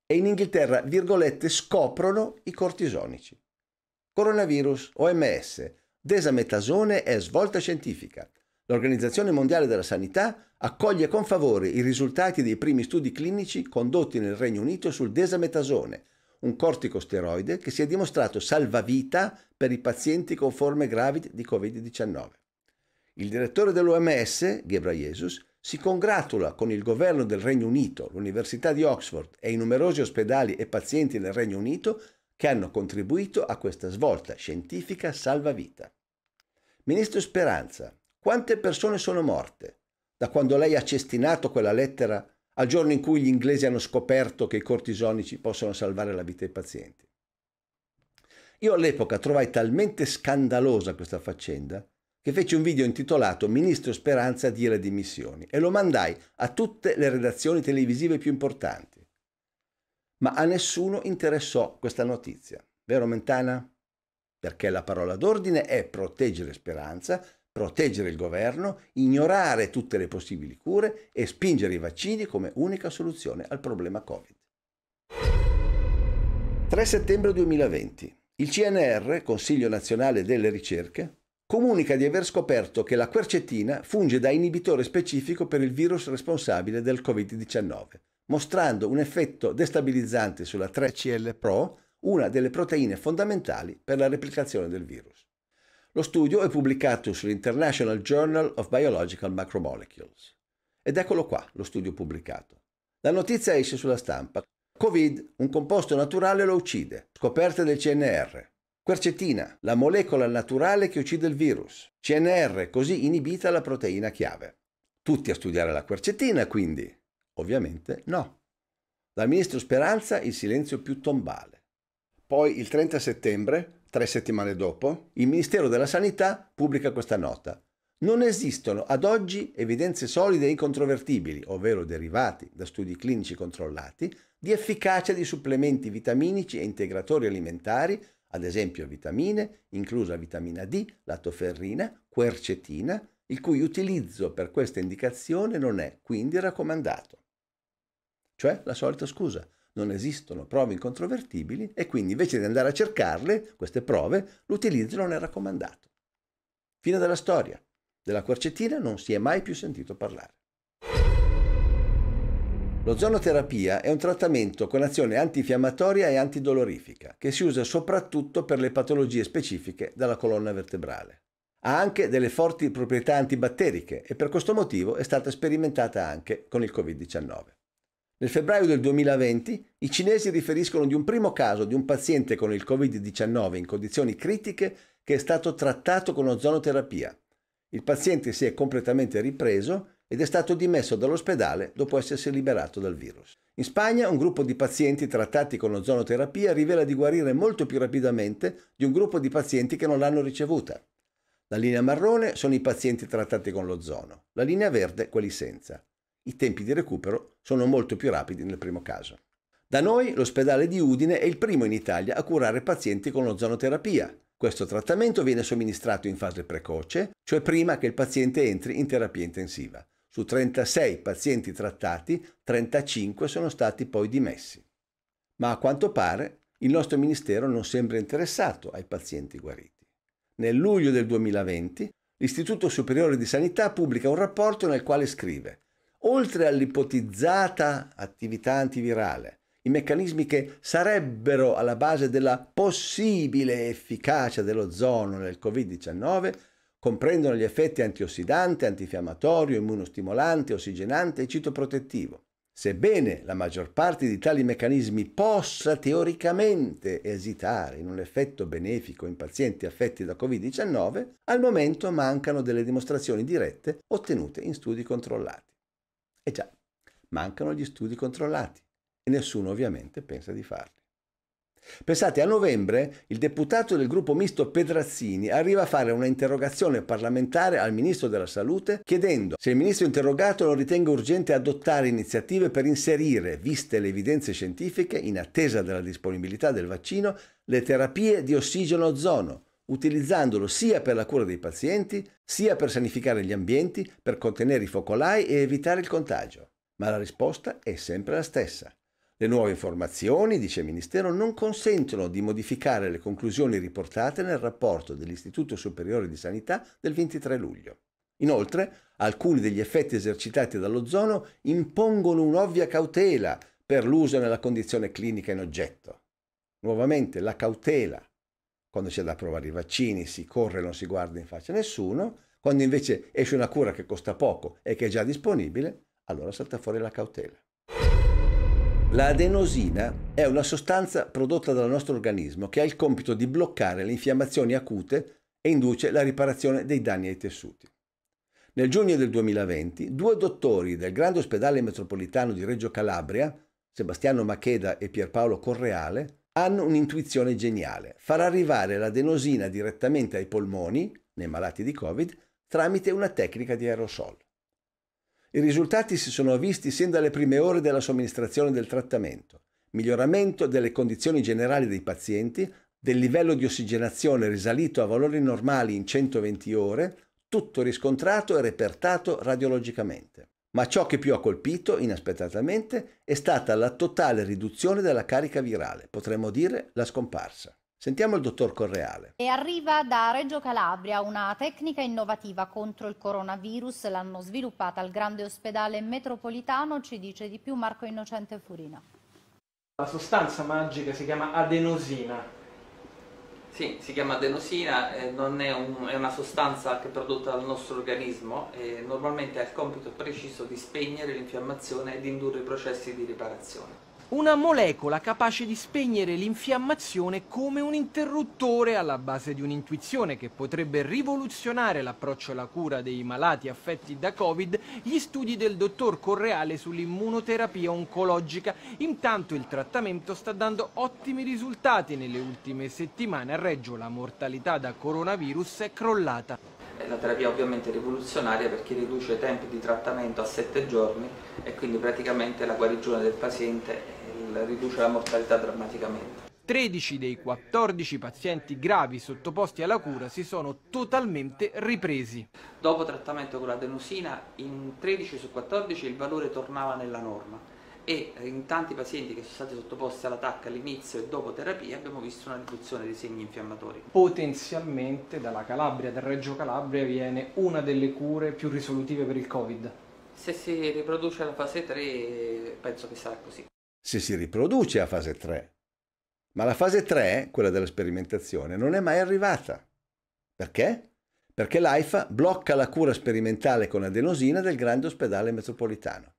e in Inghilterra, virgolette, scoprono i cortisonici. Coronavirus, OMS, desametasone è svolta scientifica. L'Organizzazione Mondiale della Sanità accoglie con favore i risultati dei primi studi clinici condotti nel Regno Unito sul desametasone, un corticosteroide che si è dimostrato salvavita per i pazienti con forme gravi di Covid-19. Il direttore dell'OMS, Jesus, si congratula con il governo del Regno Unito, l'Università di Oxford e i numerosi ospedali e pazienti del Regno Unito che hanno contribuito a questa svolta scientifica salvavita. Ministro Speranza, quante persone sono morte da quando lei ha cestinato quella lettera al giorno in cui gli inglesi hanno scoperto che i cortisonici possono salvare la vita ai pazienti? Io all'epoca trovai talmente scandalosa questa faccenda che fece un video intitolato Ministro Speranza dire le dimissioni e lo mandai a tutte le redazioni televisive più importanti. Ma a nessuno interessò questa notizia, vero Mentana? Perché la parola d'ordine è proteggere Speranza, proteggere il governo, ignorare tutte le possibili cure e spingere i vaccini come unica soluzione al problema Covid. 3 settembre 2020. Il CNR, Consiglio Nazionale delle Ricerche, comunica di aver scoperto che la quercetina funge da inibitore specifico per il virus responsabile del Covid-19, mostrando un effetto destabilizzante sulla 3CL-Pro, una delle proteine fondamentali per la replicazione del virus. Lo studio è pubblicato sull'International Journal of Biological Macromolecules. Ed eccolo qua, lo studio pubblicato. La notizia esce sulla stampa. Covid, un composto naturale, lo uccide. Scoperte del CNR. Quercetina, la molecola naturale che uccide il virus. CNR, così inibita la proteina chiave. Tutti a studiare la quercetina, quindi? Ovviamente no. Dal ministro Speranza il silenzio più tombale. Poi il 30 settembre, tre settimane dopo, il Ministero della Sanità pubblica questa nota. Non esistono ad oggi evidenze solide e incontrovertibili, ovvero derivati da studi clinici controllati, di efficacia di supplementi vitaminici e integratori alimentari ad esempio vitamine, inclusa vitamina D, latoferrina, quercetina, il cui utilizzo per questa indicazione non è quindi raccomandato. Cioè la solita scusa, non esistono prove incontrovertibili e quindi invece di andare a cercarle, queste prove, l'utilizzo non è raccomandato. Fine della storia. Della quercetina non si è mai più sentito parlare. L'ozonoterapia è un trattamento con azione antinfiammatoria e antidolorifica che si usa soprattutto per le patologie specifiche della colonna vertebrale. Ha anche delle forti proprietà antibatteriche e per questo motivo è stata sperimentata anche con il Covid-19. Nel febbraio del 2020 i cinesi riferiscono di un primo caso di un paziente con il Covid-19 in condizioni critiche che è stato trattato con ozonoterapia. Il paziente si è completamente ripreso ed è stato dimesso dall'ospedale dopo essersi liberato dal virus. In Spagna un gruppo di pazienti trattati con ozonoterapia rivela di guarire molto più rapidamente di un gruppo di pazienti che non l'hanno ricevuta. La linea marrone sono i pazienti trattati con l'ozono, la linea verde quelli senza. I tempi di recupero sono molto più rapidi nel primo caso. Da noi l'ospedale di Udine è il primo in Italia a curare pazienti con ozonoterapia. Questo trattamento viene somministrato in fase precoce, cioè prima che il paziente entri in terapia intensiva. Su 36 pazienti trattati, 35 sono stati poi dimessi. Ma a quanto pare il nostro Ministero non sembra interessato ai pazienti guariti. Nel luglio del 2020 l'Istituto Superiore di Sanità pubblica un rapporto nel quale scrive Oltre all'ipotizzata attività antivirale, i meccanismi che sarebbero alla base della possibile efficacia dell'ozono nel Covid-19 Comprendono gli effetti antiossidante, antifiammatorio, immunostimolante, ossigenante e citoprotettivo. Sebbene la maggior parte di tali meccanismi possa teoricamente esitare in un effetto benefico in pazienti affetti da Covid-19, al momento mancano delle dimostrazioni dirette ottenute in studi controllati. E già, mancano gli studi controllati e nessuno ovviamente pensa di farli. Pensate, a novembre il deputato del gruppo misto Pedrazzini arriva a fare una interrogazione parlamentare al ministro della Salute chiedendo se il ministro interrogato lo ritenga urgente adottare iniziative per inserire, viste le evidenze scientifiche, in attesa della disponibilità del vaccino, le terapie di ossigeno-ozono, utilizzandolo sia per la cura dei pazienti, sia per sanificare gli ambienti, per contenere i focolai e evitare il contagio. Ma la risposta è sempre la stessa. Le nuove informazioni, dice il Ministero, non consentono di modificare le conclusioni riportate nel rapporto dell'Istituto Superiore di Sanità del 23 luglio. Inoltre, alcuni degli effetti esercitati dall'ozono impongono un'ovvia cautela per l'uso nella condizione clinica in oggetto. Nuovamente la cautela. Quando c'è da provare i vaccini si corre e non si guarda in faccia a nessuno, quando invece esce una cura che costa poco e che è già disponibile, allora salta fuori la cautela. L'adenosina è una sostanza prodotta dal nostro organismo che ha il compito di bloccare le infiammazioni acute e induce la riparazione dei danni ai tessuti. Nel giugno del 2020, due dottori del Grande Ospedale Metropolitano di Reggio Calabria, Sebastiano Macheda e Pierpaolo Correale, hanno un'intuizione geniale, far arrivare l'adenosina direttamente ai polmoni, nei malati di Covid, tramite una tecnica di aerosol. I risultati si sono visti sin dalle prime ore della somministrazione del trattamento. Miglioramento delle condizioni generali dei pazienti, del livello di ossigenazione risalito a valori normali in 120 ore, tutto riscontrato e repertato radiologicamente. Ma ciò che più ha colpito, inaspettatamente, è stata la totale riduzione della carica virale, potremmo dire la scomparsa. Sentiamo il dottor Correale. E arriva da Reggio Calabria una tecnica innovativa contro il coronavirus. L'hanno sviluppata al grande ospedale metropolitano. Ci dice di più Marco Innocente Furina. La sostanza magica si chiama adenosina. Sì, si chiama adenosina, eh, è, un, è, una sostanza che è prodotta dal nostro organismo e normalmente ha il compito preciso di spegnere l'infiammazione e di indurre i processi di riparazione una molecola capace di spegnere l'infiammazione come un interruttore alla base di un'intuizione che potrebbe rivoluzionare l'approccio alla cura dei malati affetti da Covid, gli studi del dottor Correale sull'immunoterapia oncologica. Intanto il trattamento sta dando ottimi risultati. Nelle ultime settimane a Reggio la mortalità da coronavirus è crollata. La terapia ovviamente rivoluzionaria perché riduce i tempi di trattamento a 7 giorni e quindi praticamente la guarigione del paziente riduce la mortalità drammaticamente. 13 dei 14 pazienti gravi sottoposti alla cura si sono totalmente ripresi. Dopo trattamento con l'adenosina, in 13 su 14 il valore tornava nella norma e in tanti pazienti che sono stati sottoposti all'attacco all'inizio e dopo terapia abbiamo visto una riduzione dei segni infiammatori. Potenzialmente dalla Calabria, dal Reggio Calabria, viene una delle cure più risolutive per il Covid. Se si riproduce la fase 3 penso che sarà così se si riproduce a fase 3. Ma la fase 3, quella della sperimentazione, non è mai arrivata. Perché? Perché l'AIFA blocca la cura sperimentale con adenosina del grande ospedale metropolitano.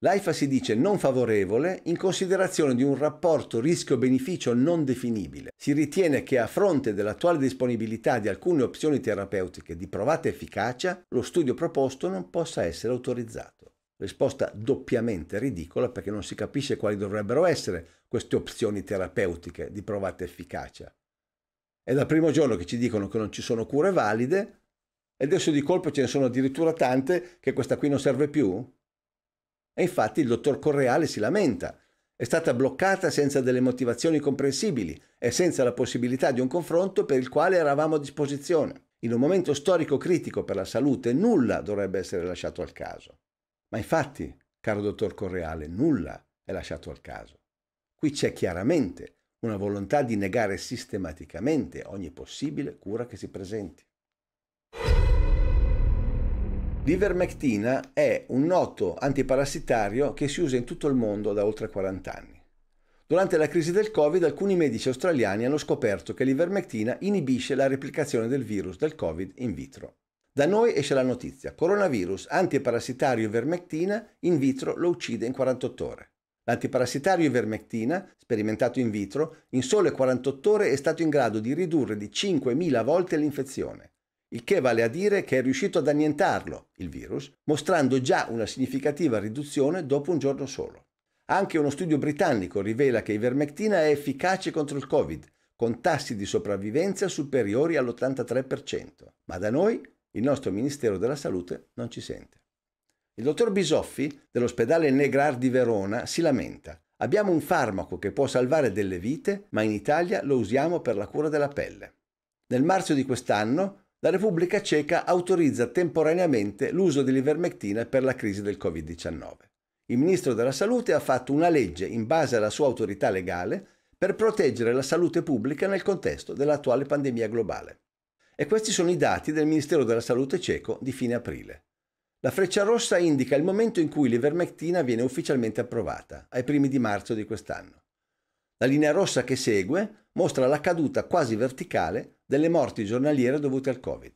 L'AIFA si dice non favorevole in considerazione di un rapporto rischio-beneficio non definibile. Si ritiene che a fronte dell'attuale disponibilità di alcune opzioni terapeutiche di provata efficacia, lo studio proposto non possa essere autorizzato. Risposta doppiamente ridicola perché non si capisce quali dovrebbero essere queste opzioni terapeutiche di provata efficacia. È dal primo giorno che ci dicono che non ci sono cure valide e adesso di colpo ce ne sono addirittura tante che questa qui non serve più? E infatti il dottor Correale si lamenta. È stata bloccata senza delle motivazioni comprensibili e senza la possibilità di un confronto per il quale eravamo a disposizione. In un momento storico critico per la salute nulla dovrebbe essere lasciato al caso. Ma infatti, caro dottor Correale, nulla è lasciato al caso. Qui c'è chiaramente una volontà di negare sistematicamente ogni possibile cura che si presenti. L'ivermectina è un noto antiparassitario che si usa in tutto il mondo da oltre 40 anni. Durante la crisi del Covid alcuni medici australiani hanno scoperto che l'ivermectina inibisce la replicazione del virus del Covid in vitro. Da noi esce la notizia, coronavirus, antiparassitario ivermectina, in vitro lo uccide in 48 ore. L'antiparassitario ivermectina, sperimentato in vitro, in sole 48 ore è stato in grado di ridurre di 5.000 volte l'infezione, il che vale a dire che è riuscito ad annientarlo, il virus, mostrando già una significativa riduzione dopo un giorno solo. Anche uno studio britannico rivela che ivermectina è efficace contro il Covid, con tassi di sopravvivenza superiori all'83%, ma da noi il nostro Ministero della Salute non ci sente. Il dottor Bisoffi dell'ospedale Negrar di Verona si lamenta. Abbiamo un farmaco che può salvare delle vite, ma in Italia lo usiamo per la cura della pelle. Nel marzo di quest'anno la Repubblica Ceca autorizza temporaneamente l'uso dell'ivermectina per la crisi del Covid-19. Il Ministro della Salute ha fatto una legge in base alla sua autorità legale per proteggere la salute pubblica nel contesto dell'attuale pandemia globale. E questi sono i dati del Ministero della Salute cieco di fine aprile. La freccia rossa indica il momento in cui l'ivermectina viene ufficialmente approvata, ai primi di marzo di quest'anno. La linea rossa che segue mostra la caduta quasi verticale delle morti giornaliere dovute al Covid.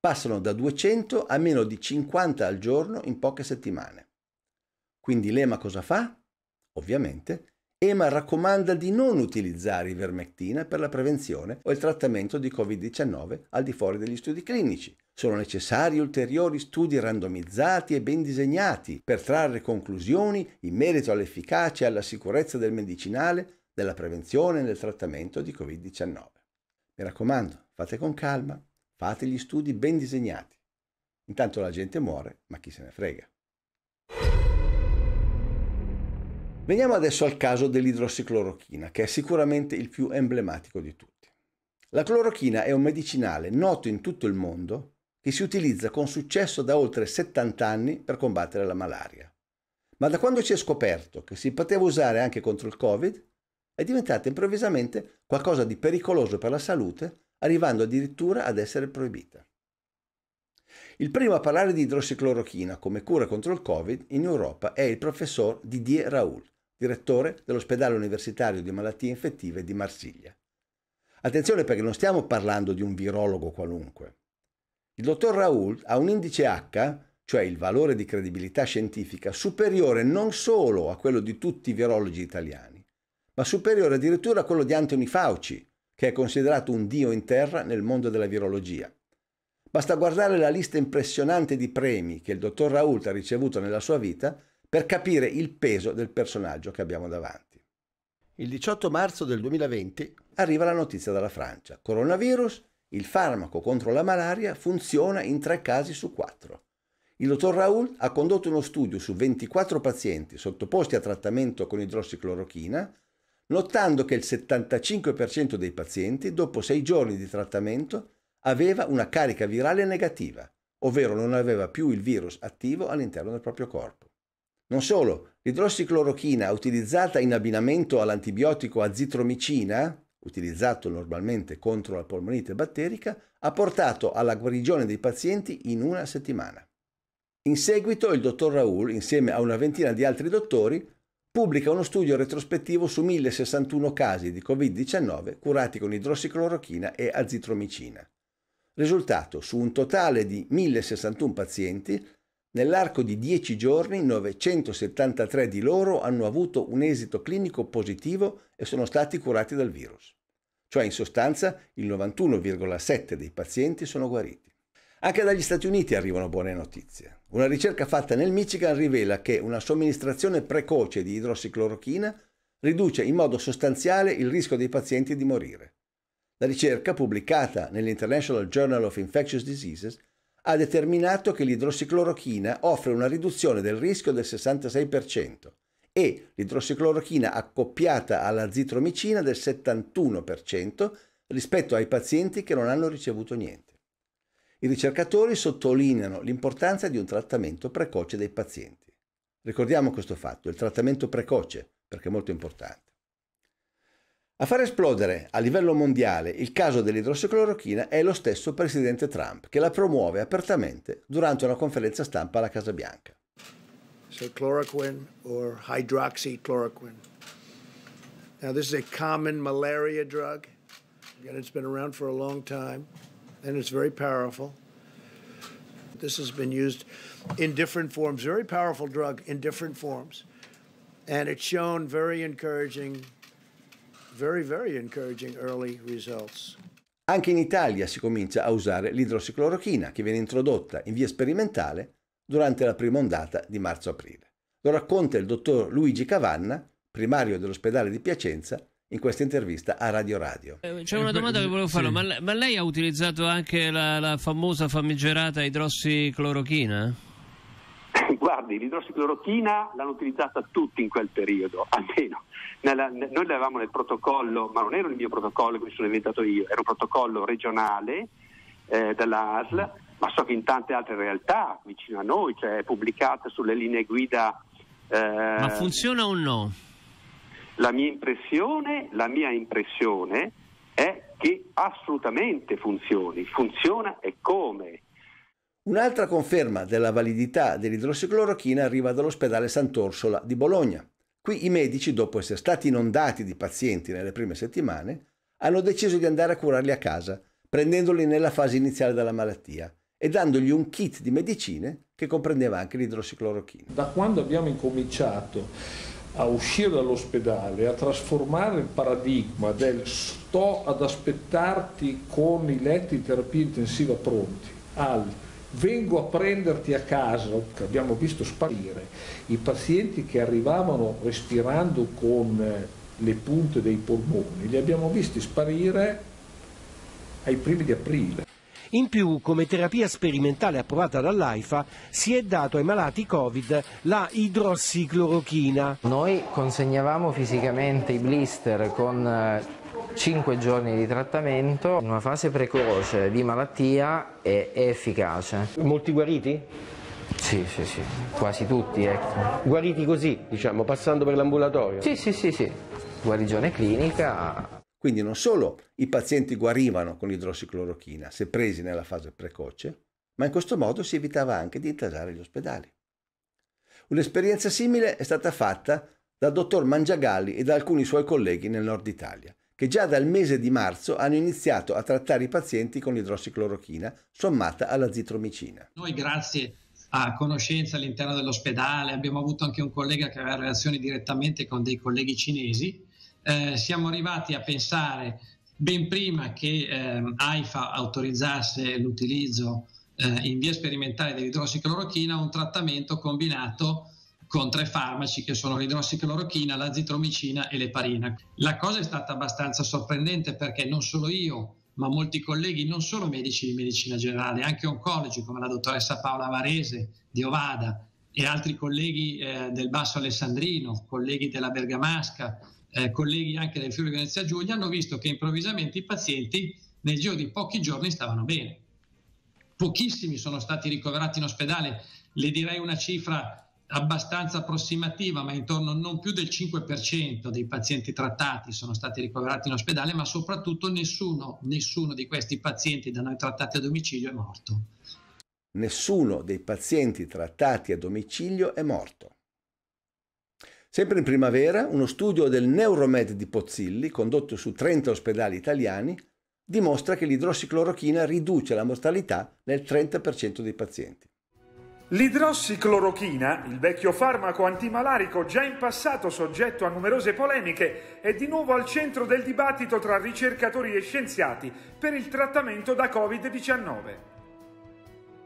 Passano da 200 a meno di 50 al giorno in poche settimane. Quindi l'EMA cosa fa? Ovviamente EMA raccomanda di non utilizzare ivermectina per la prevenzione o il trattamento di Covid-19 al di fuori degli studi clinici. Sono necessari ulteriori studi randomizzati e ben disegnati per trarre conclusioni in merito all'efficacia e alla sicurezza del medicinale, della prevenzione e del trattamento di Covid-19. Mi raccomando, fate con calma, fate gli studi ben disegnati. Intanto la gente muore, ma chi se ne frega. Veniamo adesso al caso dell'idrossiclorochina, che è sicuramente il più emblematico di tutti. La clorochina è un medicinale noto in tutto il mondo che si utilizza con successo da oltre 70 anni per combattere la malaria. Ma da quando si è scoperto che si poteva usare anche contro il Covid, è diventata improvvisamente qualcosa di pericoloso per la salute, arrivando addirittura ad essere proibita. Il primo a parlare di idrossiclorochina come cura contro il Covid in Europa è il professor Didier Raoul, direttore dell'ospedale universitario di malattie infettive di Marsiglia. Attenzione perché non stiamo parlando di un virologo qualunque. Il dottor Raoul ha un indice H, cioè il valore di credibilità scientifica, superiore non solo a quello di tutti i virologi italiani, ma superiore addirittura a quello di Anthony Fauci, che è considerato un dio in terra nel mondo della virologia. Basta guardare la lista impressionante di premi che il dottor Raoult ha ricevuto nella sua vita per capire il peso del personaggio che abbiamo davanti. Il 18 marzo del 2020 arriva la notizia dalla Francia. Coronavirus, il farmaco contro la malaria funziona in tre casi su quattro. Il dottor Raoul ha condotto uno studio su 24 pazienti sottoposti a trattamento con idrossiclorochina, notando che il 75% dei pazienti, dopo sei giorni di trattamento, aveva una carica virale negativa, ovvero non aveva più il virus attivo all'interno del proprio corpo. Non solo, l'idrossiclorochina utilizzata in abbinamento all'antibiotico azitromicina, utilizzato normalmente contro la polmonite batterica, ha portato alla guarigione dei pazienti in una settimana. In seguito il dottor Raoul, insieme a una ventina di altri dottori, pubblica uno studio retrospettivo su 1061 casi di Covid-19 curati con idrossiclorochina e azitromicina. Risultato, su un totale di 1061 pazienti, Nell'arco di 10 giorni 973 di loro hanno avuto un esito clinico positivo e sono stati curati dal virus. Cioè in sostanza il 91,7 dei pazienti sono guariti. Anche dagli Stati Uniti arrivano buone notizie. Una ricerca fatta nel Michigan rivela che una somministrazione precoce di idrossiclorochina riduce in modo sostanziale il rischio dei pazienti di morire. La ricerca, pubblicata nell'International Journal of Infectious Diseases, ha determinato che l'idrossiclorochina offre una riduzione del rischio del 66% e l'idrossiclorochina accoppiata alla zitromicina del 71% rispetto ai pazienti che non hanno ricevuto niente. I ricercatori sottolineano l'importanza di un trattamento precoce dei pazienti. Ricordiamo questo fatto, il trattamento precoce, perché è molto importante. A far esplodere a livello mondiale il caso dell'idrossiclorochina è lo stesso presidente Trump, che la promuove apertamente durante una conferenza stampa alla Casa Bianca. So chloroquine or hydroxychloroquine. Now this is a common malaria drug and it's been around for a long time and it's very powerful. This has been used in different forms, very powerful drug in different forms and it's shown very encouraging very, very encouraging early results. Anche in Italia si comincia a usare l'idrossiclorochina che viene introdotta in via sperimentale durante la prima ondata di marzo-aprile. Lo racconta il dottor Luigi Cavanna, primario dell'ospedale di Piacenza, in questa intervista a Radio Radio. Eh, c'è una eh, domanda che volevo fare, sì. ma, ma, lei ha utilizzato anche la, la famosa famigerata idrossiclorochina? Guardi, l'idrossiclorochina l'hanno utilizzata tutti in quel periodo, almeno. Nella, noi l'avevamo nel protocollo, ma non era il mio protocollo che mi sono inventato io, era un protocollo regionale eh, dell'ASL, ma so che in tante altre realtà vicino a noi, cioè è pubblicata sulle linee guida. Eh, ma funziona o no? La mia impressione, la mia impressione è che assolutamente funzioni, funziona e come Un'altra conferma della validità dell'idrossiclorochina arriva dall'ospedale Sant'Orsola di Bologna. Qui i medici, dopo essere stati inondati di pazienti nelle prime settimane, hanno deciso di andare a curarli a casa, prendendoli nella fase iniziale della malattia e dandogli un kit di medicine che comprendeva anche l'idrossiclorochina. Da quando abbiamo incominciato a uscire dall'ospedale, a trasformare il paradigma del sto ad aspettarti con i letti di terapia intensiva pronti al vengo a prenderti a casa, che abbiamo visto sparire, i pazienti che arrivavano respirando con eh, le punte dei polmoni, li abbiamo visti sparire ai primi di aprile. In più, come terapia sperimentale approvata dall'AIFA, si è dato ai malati Covid la idrossiclorochina. Noi consegnavamo fisicamente i blister con eh, 5 giorni di trattamento in una fase precoce di malattia è, è efficace. Molti guariti? Sì, sì, sì, quasi tutti, ecco. Guariti così, diciamo, passando per l'ambulatorio? Sì, sì, sì, sì. Guarigione clinica. Quindi non solo i pazienti guarivano con idrossiclorochina se presi nella fase precoce, ma in questo modo si evitava anche di intasare gli ospedali. Un'esperienza simile è stata fatta dal dottor Mangiagalli e da alcuni suoi colleghi nel nord Italia, che già dal mese di marzo hanno iniziato a trattare i pazienti con l'idrossiclorochina sommata alla zitromicina. Noi grazie a conoscenza all'interno dell'ospedale, abbiamo avuto anche un collega che aveva relazioni direttamente con dei colleghi cinesi, eh, siamo arrivati a pensare ben prima che eh, AIFA autorizzasse l'utilizzo eh, in via sperimentale dell'idrossiclorochina un trattamento combinato con tre farmaci che sono l'idrossiclorochina, l'azitromicina e l'eparina. La cosa è stata abbastanza sorprendente perché non solo io, ma molti colleghi, non solo medici di medicina generale, anche oncologi come la dottoressa Paola Varese di Ovada e altri colleghi eh, del Basso Alessandrino, colleghi della Bergamasca, eh, colleghi anche del Fiore Venezia Giulia, hanno visto che improvvisamente i pazienti nel giro di pochi giorni stavano bene. Pochissimi sono stati ricoverati in ospedale, le direi una cifra abbastanza approssimativa, ma intorno non più del 5% dei pazienti trattati sono stati ricoverati in ospedale, ma soprattutto nessuno, nessuno di questi pazienti da noi trattati a domicilio è morto. Nessuno dei pazienti trattati a domicilio è morto. Sempre in primavera, uno studio del Neuromed di Pozzilli, condotto su 30 ospedali italiani, dimostra che l'idrossiclorochina riduce la mortalità nel 30% dei pazienti. L'idrossiclorochina, il vecchio farmaco antimalarico già in passato soggetto a numerose polemiche, è di nuovo al centro del dibattito tra ricercatori e scienziati per il trattamento da Covid-19.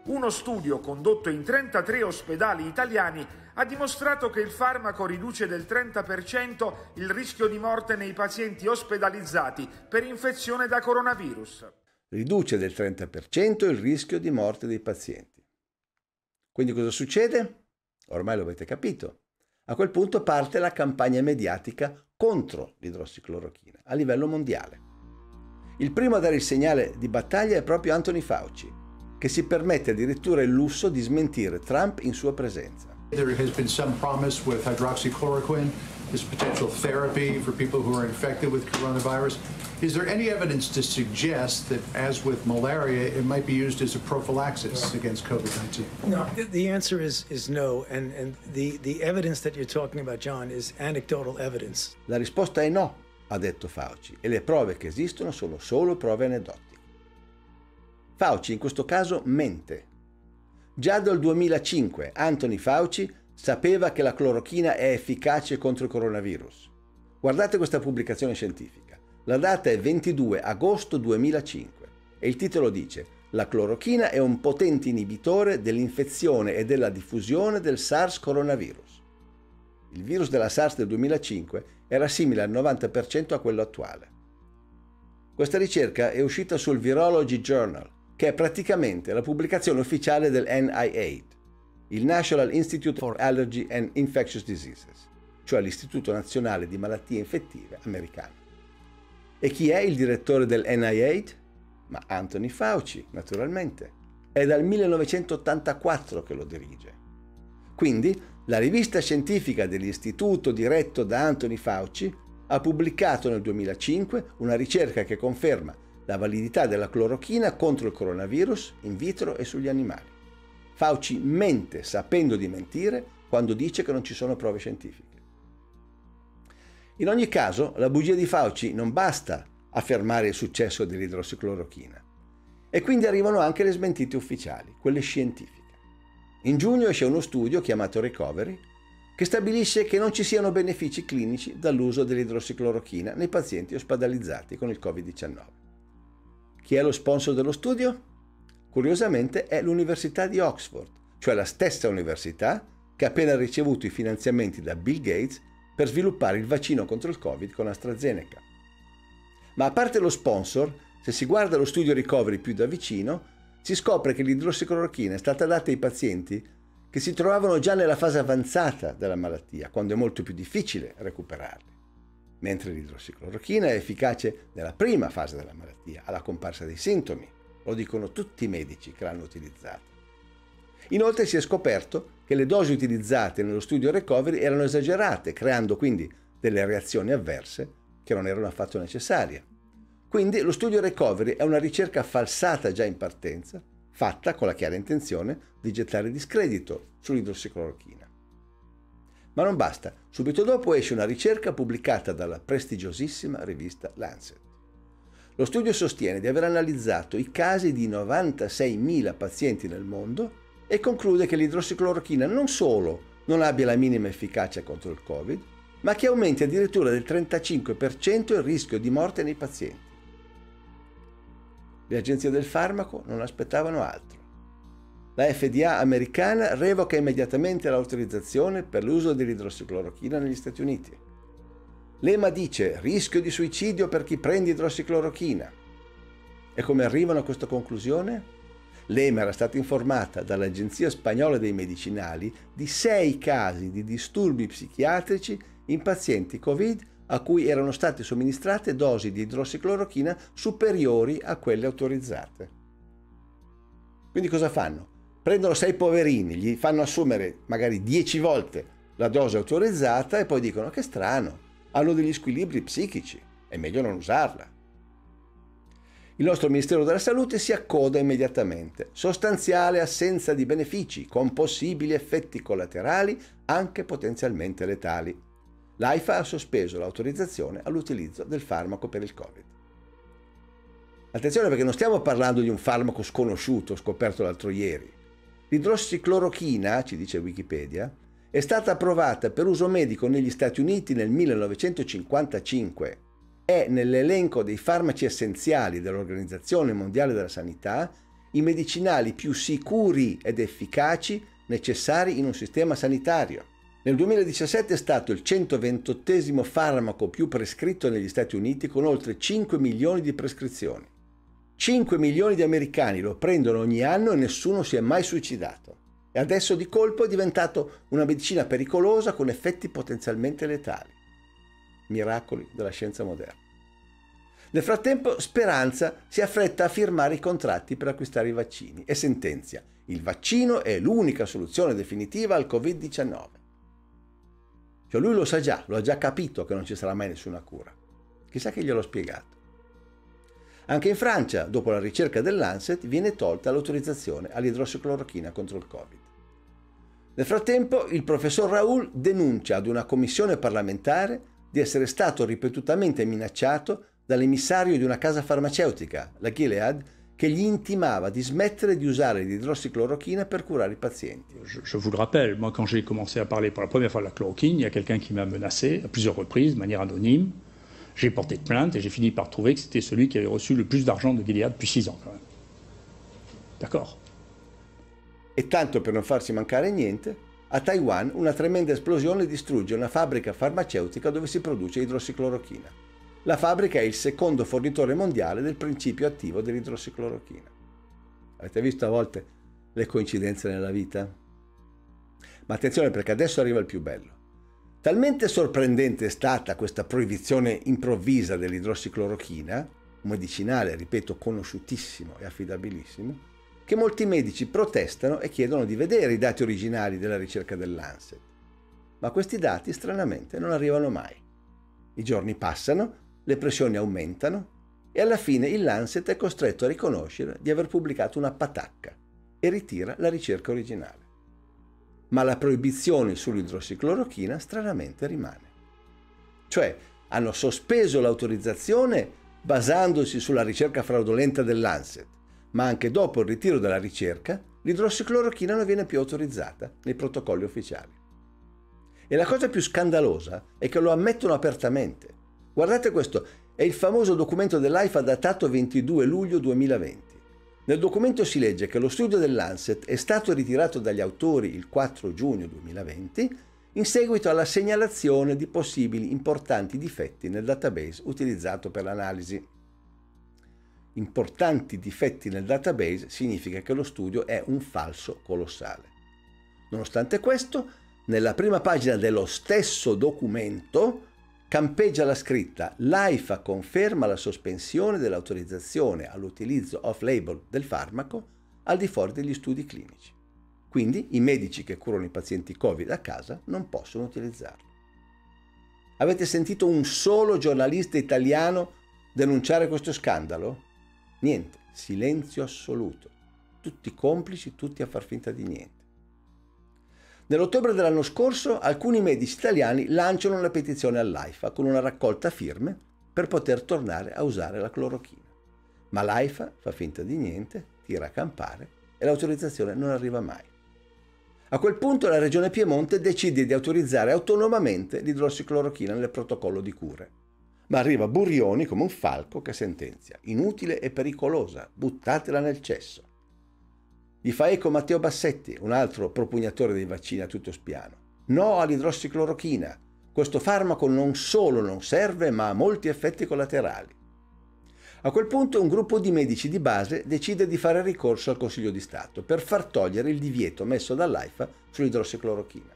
Uno studio condotto in 33 ospedali italiani ha dimostrato che il farmaco riduce del 30% il rischio di morte nei pazienti ospedalizzati per infezione da coronavirus. Riduce del 30% il rischio di morte dei pazienti. Quindi cosa succede? Ormai lo avete capito. A quel punto parte la campagna mediatica contro l'idrossiclorochina a livello mondiale. Il primo a dare il segnale di battaglia è proprio Anthony Fauci, che si permette addirittura il lusso di smentire Trump in sua presenza. There has been some promise with hydroxychloroquine this potential therapy for people who are infected with coronavirus. Is there any evidence to suggest that, as with malaria, it might be used as a prophylaxis against COVID-19? No, the answer is is no, and and the the evidence that you're talking about, John, is anecdotal evidence. La risposta è no, ha detto Fauci, e le prove che esistono sono solo prove aneddotiche. Fauci in questo caso mente. Già dal 2005 Anthony Fauci sapeva che la clorochina è efficace contro il coronavirus. Guardate questa pubblicazione scientifica. La data è 22 agosto 2005 e il titolo dice La clorochina è un potente inibitore dell'infezione e della diffusione del SARS coronavirus. Il virus della SARS del 2005 era simile al 90% a quello attuale. Questa ricerca è uscita sul Virology Journal, che è praticamente la pubblicazione ufficiale del NIH il National Institute for Allergy and Infectious Diseases, cioè l'Istituto Nazionale di Malattie Infettive americano. E chi è il direttore del NIH? Ma Anthony Fauci, naturalmente. È dal 1984 che lo dirige. Quindi, la rivista scientifica dell'istituto diretto da Anthony Fauci ha pubblicato nel 2005 una ricerca che conferma la validità della clorochina contro il coronavirus in vitro e sugli animali. Fauci mente sapendo di mentire quando dice che non ci sono prove scientifiche. In ogni caso, la bugia di Fauci non basta a fermare il successo dell'idrossiclorochina. E quindi arrivano anche le smentite ufficiali, quelle scientifiche. In giugno esce uno studio chiamato Recovery che stabilisce che non ci siano benefici clinici dall'uso dell'idrossiclorochina nei pazienti ospedalizzati con il Covid-19. Chi è lo sponsor dello studio? curiosamente è l'Università di Oxford, cioè la stessa università che ha appena ricevuto i finanziamenti da Bill Gates per sviluppare il vaccino contro il Covid con AstraZeneca. Ma a parte lo sponsor, se si guarda lo studio Recovery più da vicino, si scopre che l'idrossiclorochina è stata data ai pazienti che si trovavano già nella fase avanzata della malattia, quando è molto più difficile recuperarli, mentre l'idrossiclorochina è efficace nella prima fase della malattia, alla comparsa dei sintomi lo dicono tutti i medici che l'hanno utilizzata. Inoltre si è scoperto che le dosi utilizzate nello studio recovery erano esagerate, creando quindi delle reazioni avverse che non erano affatto necessarie. Quindi lo studio recovery è una ricerca falsata già in partenza, fatta con la chiara intenzione di gettare discredito sull'idrossiclorochina. Ma non basta, subito dopo esce una ricerca pubblicata dalla prestigiosissima rivista Lancet lo studio sostiene di aver analizzato i casi di 96.000 pazienti nel mondo e conclude che l'idrossiclorochina non solo non abbia la minima efficacia contro il Covid, ma che aumenti addirittura del 35% il rischio di morte nei pazienti. Le agenzie del farmaco non aspettavano altro. La FDA americana revoca immediatamente l'autorizzazione per l'uso dell'idrossiclorochina negli Stati Uniti. L'EMA dice rischio di suicidio per chi prende idrossiclorochina. E come arrivano a questa conclusione? L'EMA era stata informata dall'Agenzia Spagnola dei Medicinali di sei casi di disturbi psichiatrici in pazienti Covid a cui erano state somministrate dosi di idrossiclorochina superiori a quelle autorizzate. Quindi cosa fanno? Prendono sei poverini, gli fanno assumere magari dieci volte la dose autorizzata e poi dicono che strano, hanno degli squilibri psichici, è meglio non usarla. Il nostro Ministero della Salute si accoda immediatamente. Sostanziale assenza di benefici con possibili effetti collaterali anche potenzialmente letali. L'AIFA ha sospeso l'autorizzazione all'utilizzo del farmaco per il Covid. Attenzione perché non stiamo parlando di un farmaco sconosciuto scoperto l'altro ieri. L'idrossiclorochina, ci dice Wikipedia, è stata approvata per uso medico negli Stati Uniti nel 1955. È nell'elenco dei farmaci essenziali dell'Organizzazione Mondiale della Sanità i medicinali più sicuri ed efficaci necessari in un sistema sanitario. Nel 2017 è stato il 128 farmaco più prescritto negli Stati Uniti con oltre 5 milioni di prescrizioni. 5 milioni di americani lo prendono ogni anno e nessuno si è mai suicidato e adesso di colpo è diventato una medicina pericolosa con effetti potenzialmente letali. Miracoli della scienza moderna. Nel frattempo Speranza si affretta a firmare i contratti per acquistare i vaccini e sentenzia il vaccino è l'unica soluzione definitiva al Covid-19. Cioè lui lo sa già, lo ha già capito che non ci sarà mai nessuna cura. Chissà che gliel'ho spiegato. Anche in Francia, dopo la ricerca dell'Lancet, viene tolta l'autorizzazione all'idrossiclorochina contro il Covid. Nel frattempo, il professor Raoul denuncia ad una commissione parlamentare di essere stato ripetutamente minacciato dall'emissario di una casa farmaceutica, la Gilead, che gli intimava di smettere di usare l'idrossiclorochina per curare i pazienti. Je, je vous le rappelle, moi quand j'ai commencé à parler pour la première fois de la chloroquine, il y a quelqu'un qui m'a menacé à plusieurs reprises, de manière anonyme, J'ai porté plainte et j'ai fini par trouver que c'était celui qui avait reçu le plus d'argent de Gilead depuis 6 ans quand même. D'accord. E tanto per non farsi mancare niente, a Taiwan una tremenda esplosione distrugge una fabbrica farmaceutica dove si produce idrossiclorochina. La fabbrica è il secondo fornitore mondiale del principio attivo dell'idrossiclorochina. Avete visto a volte le coincidenze nella vita? Ma attenzione perché adesso arriva il più bello. Talmente sorprendente è stata questa proibizione improvvisa dell'idrossiclorochina, un medicinale, ripeto, conosciutissimo e affidabilissimo, che molti medici protestano e chiedono di vedere i dati originali della ricerca dell'Anset. Ma questi dati stranamente non arrivano mai. I giorni passano, le pressioni aumentano e alla fine il Lancet è costretto a riconoscere di aver pubblicato una patacca e ritira la ricerca originale ma la proibizione sull'idrossiclorochina stranamente rimane. Cioè, hanno sospeso l'autorizzazione basandosi sulla ricerca fraudolenta dell'Anset, ma anche dopo il ritiro della ricerca l'idrossiclorochina non viene più autorizzata nei protocolli ufficiali. E la cosa più scandalosa è che lo ammettono apertamente. Guardate questo, è il famoso documento dell'AIFA datato 22 luglio 2020. Nel documento si legge che lo studio dell'Anset è stato ritirato dagli autori il 4 giugno 2020 in seguito alla segnalazione di possibili importanti difetti nel database utilizzato per l'analisi. Importanti difetti nel database significa che lo studio è un falso colossale. Nonostante questo, nella prima pagina dello stesso documento Campeggia la scritta l'AIFA conferma la sospensione dell'autorizzazione all'utilizzo off-label del farmaco al di fuori degli studi clinici. Quindi i medici che curano i pazienti Covid a casa non possono utilizzarlo. Avete sentito un solo giornalista italiano denunciare questo scandalo? Niente, silenzio assoluto. Tutti complici, tutti a far finta di niente. Nell'ottobre dell'anno scorso alcuni medici italiani lanciano una petizione all'AIFA con una raccolta firme per poter tornare a usare la clorochina. Ma l'AIFA fa finta di niente, tira a campare e l'autorizzazione non arriva mai. A quel punto la Regione Piemonte decide di autorizzare autonomamente l'idrossiclorochina nel protocollo di cure. Ma arriva Burioni come un falco che sentenzia, inutile e pericolosa, buttatela nel cesso. Gli fa eco Matteo Bassetti, un altro propugnatore dei vaccini a tutto spiano. No all'idrossiclorochina. Questo farmaco non solo non serve, ma ha molti effetti collaterali. A quel punto un gruppo di medici di base decide di fare ricorso al Consiglio di Stato per far togliere il divieto messo dall'AIFA sull'idrossiclorochina.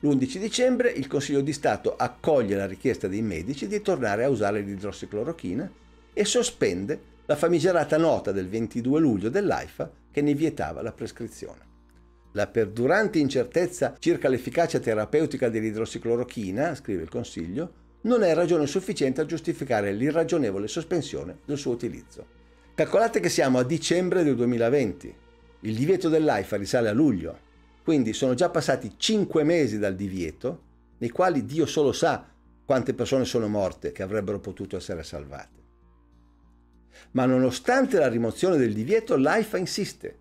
L'11 dicembre il Consiglio di Stato accoglie la richiesta dei medici di tornare a usare l'idrossiclorochina e sospende la famigerata nota del 22 luglio dell'AIFA che ne vietava la prescrizione. La perdurante incertezza circa l'efficacia terapeutica dell'idrossiclorochina, scrive il Consiglio, non è ragione sufficiente a giustificare l'irragionevole sospensione del suo utilizzo. Calcolate che siamo a dicembre del 2020, il divieto dell'AIFA risale a luglio, quindi sono già passati 5 mesi dal divieto, nei quali Dio solo sa quante persone sono morte che avrebbero potuto essere salvate ma nonostante la rimozione del divieto l'AIFA insiste.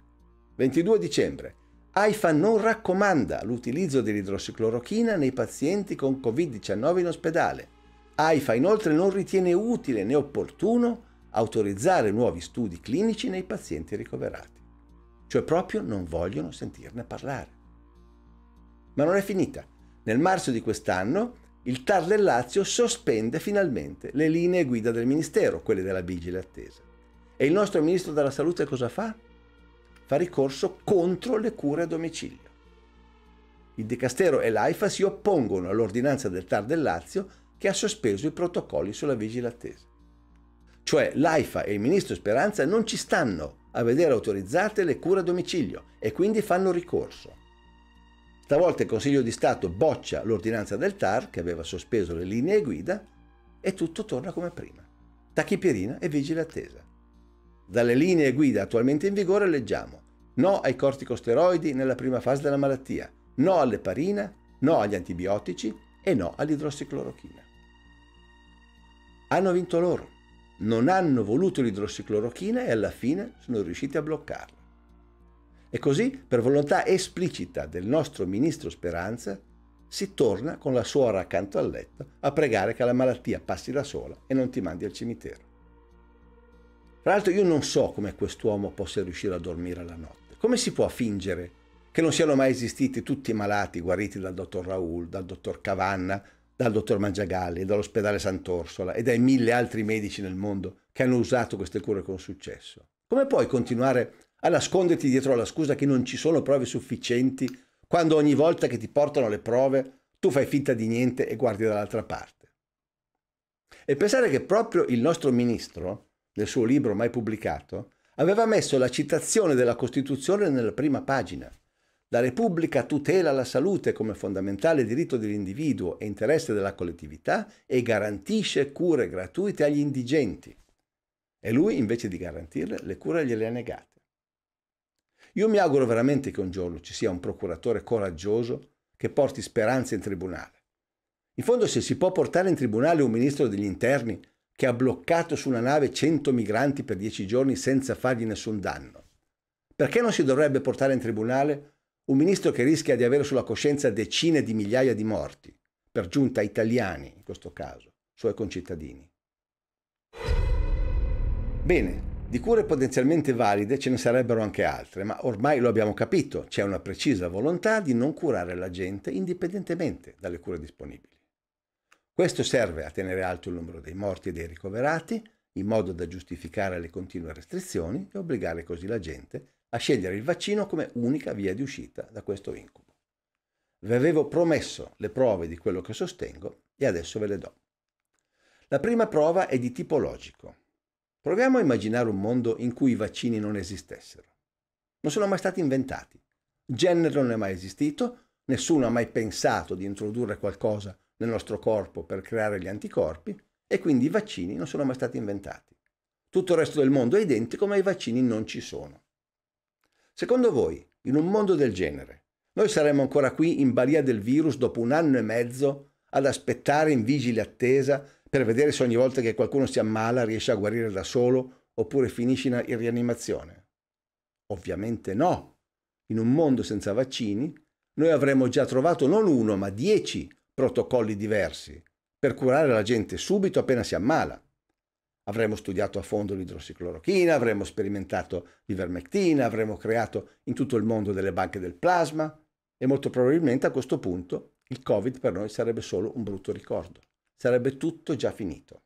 22 dicembre. AIFA non raccomanda l'utilizzo dell'idrossiclorochina nei pazienti con Covid-19 in ospedale. AIFA inoltre non ritiene utile né opportuno autorizzare nuovi studi clinici nei pazienti ricoverati. Cioè proprio non vogliono sentirne parlare. Ma non è finita. Nel marzo di quest'anno il TAR del Lazio sospende finalmente le linee guida del Ministero, quelle della vigile attesa. E il nostro Ministro della Salute cosa fa? Fa ricorso contro le cure a domicilio. Il Dicastero e l'AIFA si oppongono all'ordinanza del TAR del Lazio che ha sospeso i protocolli sulla vigile attesa. Cioè l'AIFA e il Ministro Speranza non ci stanno a vedere autorizzate le cure a domicilio e quindi fanno ricorso. Stavolta il Consiglio di Stato boccia l'ordinanza del TAR che aveva sospeso le linee guida e tutto torna come prima. Tachipirina e vigile attesa. Dalle linee guida attualmente in vigore leggiamo no ai corticosteroidi nella prima fase della malattia, no all'eparina, no agli antibiotici e no all'idrossiclorochina. Hanno vinto loro. Non hanno voluto l'idrossiclorochina e alla fine sono riusciti a bloccarla. E così, per volontà esplicita del nostro ministro Speranza, si torna con la suora accanto al letto a pregare che la malattia passi da sola e non ti mandi al cimitero. Tra l'altro io non so come quest'uomo possa riuscire a dormire la notte. Come si può fingere che non siano mai esistiti tutti i malati guariti dal dottor Raul, dal dottor Cavanna, dal dottor Mangiagalli, dall'ospedale Sant'Orsola e dai mille altri medici nel mondo che hanno usato queste cure con successo? Come puoi continuare a ah, nasconderti dietro la scusa che non ci sono prove sufficienti, quando ogni volta che ti portano le prove tu fai finta di niente e guardi dall'altra parte. E pensare che proprio il nostro ministro, nel suo libro mai pubblicato, aveva messo la citazione della Costituzione nella prima pagina. La Repubblica tutela la salute come fondamentale diritto dell'individuo e interesse della collettività e garantisce cure gratuite agli indigenti. E lui, invece di garantirle, le cure gliele ha negate. Io mi auguro veramente che un giorno ci sia un procuratore coraggioso che porti speranza in tribunale. In fondo se si può portare in tribunale un ministro degli interni che ha bloccato su una nave 100 migranti per 10 giorni senza fargli nessun danno, perché non si dovrebbe portare in tribunale un ministro che rischia di avere sulla coscienza decine di migliaia di morti, per giunta italiani in questo caso, suoi concittadini? Bene, di cure potenzialmente valide ce ne sarebbero anche altre, ma ormai lo abbiamo capito, c'è una precisa volontà di non curare la gente indipendentemente dalle cure disponibili. Questo serve a tenere alto il numero dei morti e dei ricoverati, in modo da giustificare le continue restrizioni e obbligare così la gente a scegliere il vaccino come unica via di uscita da questo incubo. Vi avevo promesso le prove di quello che sostengo e adesso ve le do. La prima prova è di tipo logico. Proviamo a immaginare un mondo in cui i vaccini non esistessero. Non sono mai stati inventati. Genere non è mai esistito, nessuno ha mai pensato di introdurre qualcosa nel nostro corpo per creare gli anticorpi e quindi i vaccini non sono mai stati inventati. Tutto il resto del mondo è identico ma i vaccini non ci sono. Secondo voi, in un mondo del genere, noi saremmo ancora qui in balia del virus dopo un anno e mezzo ad aspettare in vigile attesa per vedere se ogni volta che qualcuno si ammala riesce a guarire da solo oppure finisce in rianimazione? Ovviamente no. In un mondo senza vaccini, noi avremmo già trovato non uno, ma dieci protocolli diversi per curare la gente subito appena si ammala. Avremmo studiato a fondo l'idrossiclorochina, avremmo sperimentato l'ivermectina, avremmo creato in tutto il mondo delle banche del plasma e molto probabilmente a questo punto il Covid per noi sarebbe solo un brutto ricordo sarebbe tutto già finito.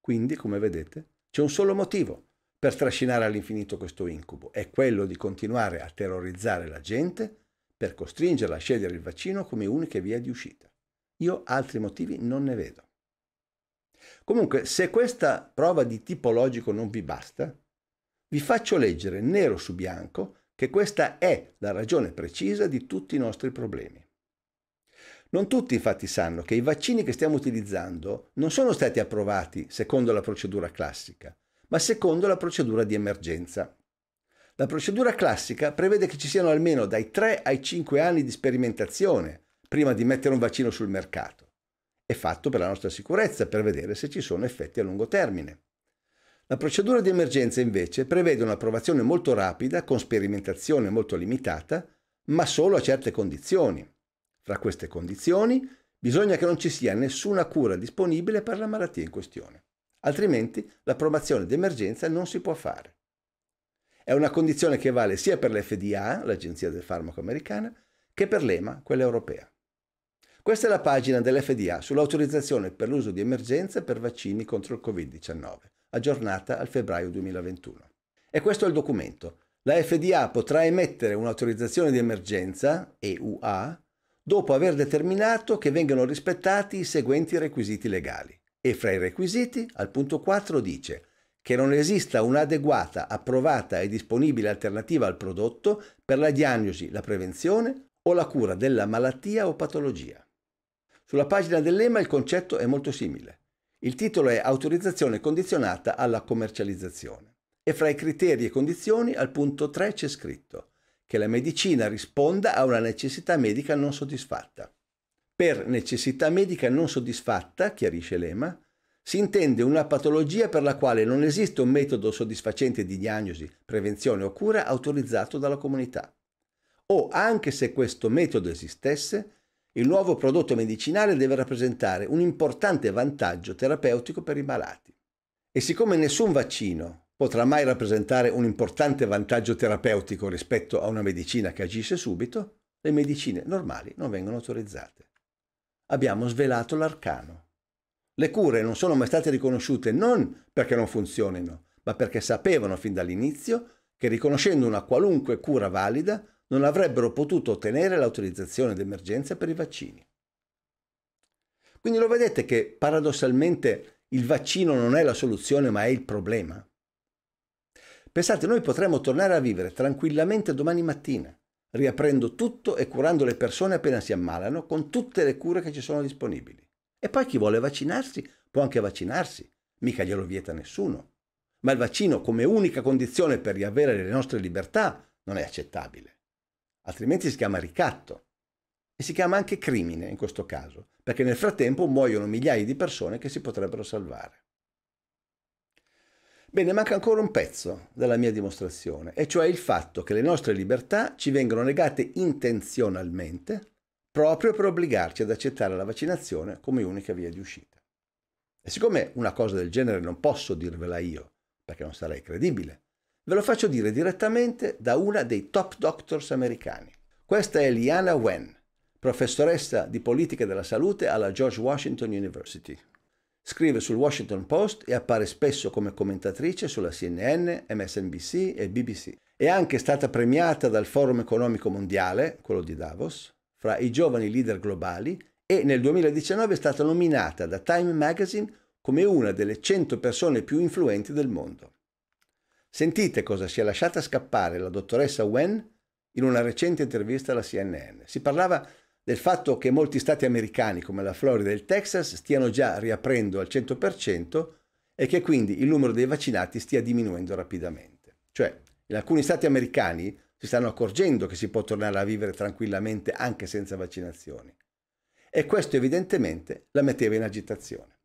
Quindi, come vedete, c'è un solo motivo per trascinare all'infinito questo incubo, è quello di continuare a terrorizzare la gente per costringerla a scegliere il vaccino come unica via di uscita. Io altri motivi non ne vedo. Comunque, se questa prova di tipologico non vi basta, vi faccio leggere nero su bianco che questa è la ragione precisa di tutti i nostri problemi. Non tutti infatti sanno che i vaccini che stiamo utilizzando non sono stati approvati secondo la procedura classica, ma secondo la procedura di emergenza. La procedura classica prevede che ci siano almeno dai 3 ai 5 anni di sperimentazione prima di mettere un vaccino sul mercato. È fatto per la nostra sicurezza, per vedere se ci sono effetti a lungo termine. La procedura di emergenza invece prevede un'approvazione molto rapida, con sperimentazione molto limitata, ma solo a certe condizioni. Fra queste condizioni bisogna che non ci sia nessuna cura disponibile per la malattia in questione, altrimenti l'approvazione d'emergenza non si può fare. È una condizione che vale sia per l'FDA, l'Agenzia del Farmaco Americana, che per l'EMA, quella europea. Questa è la pagina dell'FDA sull'autorizzazione per l'uso di emergenza per vaccini contro il Covid-19, aggiornata al febbraio 2021. E questo è il documento. La FDA potrà emettere un'autorizzazione di emergenza, EUA, dopo aver determinato che vengano rispettati i seguenti requisiti legali. E fra i requisiti, al punto 4 dice che non esista un'adeguata, approvata e disponibile alternativa al prodotto per la diagnosi, la prevenzione o la cura della malattia o patologia. Sulla pagina dell'EMA il concetto è molto simile. Il titolo è Autorizzazione condizionata alla commercializzazione. E fra i criteri e condizioni al punto 3 c'è scritto che la medicina risponda a una necessità medica non soddisfatta. Per necessità medica non soddisfatta, chiarisce Lema, si intende una patologia per la quale non esiste un metodo soddisfacente di diagnosi, prevenzione o cura autorizzato dalla comunità. O anche se questo metodo esistesse, il nuovo prodotto medicinale deve rappresentare un importante vantaggio terapeutico per i malati. E siccome nessun vaccino potrà mai rappresentare un importante vantaggio terapeutico rispetto a una medicina che agisce subito, le medicine normali non vengono autorizzate. Abbiamo svelato l'arcano. Le cure non sono mai state riconosciute non perché non funzionino, ma perché sapevano fin dall'inizio che riconoscendo una qualunque cura valida non avrebbero potuto ottenere l'autorizzazione d'emergenza per i vaccini. Quindi lo vedete che paradossalmente il vaccino non è la soluzione ma è il problema? Pensate, noi potremmo tornare a vivere tranquillamente domani mattina, riaprendo tutto e curando le persone appena si ammalano con tutte le cure che ci sono disponibili. E poi chi vuole vaccinarsi può anche vaccinarsi, mica glielo vieta nessuno. Ma il vaccino come unica condizione per riavere le nostre libertà non è accettabile. Altrimenti si chiama ricatto e si chiama anche crimine in questo caso, perché nel frattempo muoiono migliaia di persone che si potrebbero salvare. Bene, manca ancora un pezzo della mia dimostrazione, e cioè il fatto che le nostre libertà ci vengono negate intenzionalmente proprio per obbligarci ad accettare la vaccinazione come unica via di uscita. E siccome una cosa del genere non posso dirvela io, perché non sarei credibile, ve lo faccio dire direttamente da una dei top doctors americani. Questa è Liana Wen, professoressa di politica della salute alla George Washington University. Scrive sul Washington Post e appare spesso come commentatrice sulla CNN, MSNBC e BBC. È anche stata premiata dal Forum economico mondiale, quello di Davos, fra i giovani leader globali e nel 2019 è stata nominata da Time Magazine come una delle 100 persone più influenti del mondo. Sentite cosa si è lasciata scappare la dottoressa Wen in una recente intervista alla CNN. Si parlava di del fatto che molti stati americani come la Florida e il Texas stiano già riaprendo al 100% e che quindi il numero dei vaccinati stia diminuendo rapidamente. Cioè, in alcuni stati americani si stanno accorgendo che si può tornare a vivere tranquillamente anche senza vaccinazioni. E questo evidentemente la metteva in agitazione.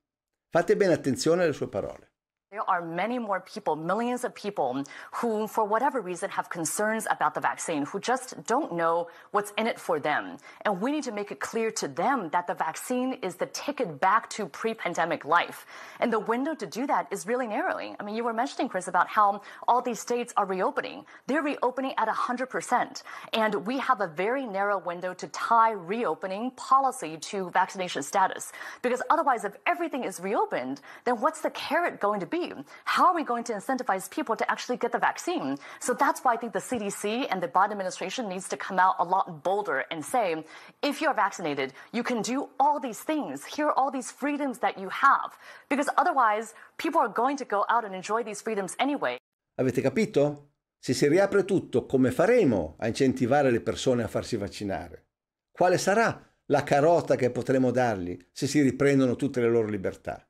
Fate bene attenzione alle sue parole. There are many more people, millions of people, who, for whatever reason, have concerns about the vaccine, who just don't know what's in it for them. And we need to make it clear to them that the vaccine is the ticket back to pre pandemic life. And the window to do that is really narrowing. I mean, you were mentioning, Chris, about how all these states are reopening. They're reopening at 100%. And we have a very narrow window to tie reopening policy to vaccination status. Because otherwise, if everything is reopened, then what's the carrot going to be? be? How are we going to incentivize people to actually get the vaccine? So that's why I think the CDC and the Biden administration needs to come out a lot bolder and say, if you're vaccinated, you can do all these things. Here are all these freedoms that you have. Because otherwise, people are going to go out and enjoy these freedoms anyway. Avete capito? Se si riapre tutto, come faremo a incentivare le persone a farsi vaccinare? Quale sarà la carota che potremo dargli se si riprendono tutte le loro libertà?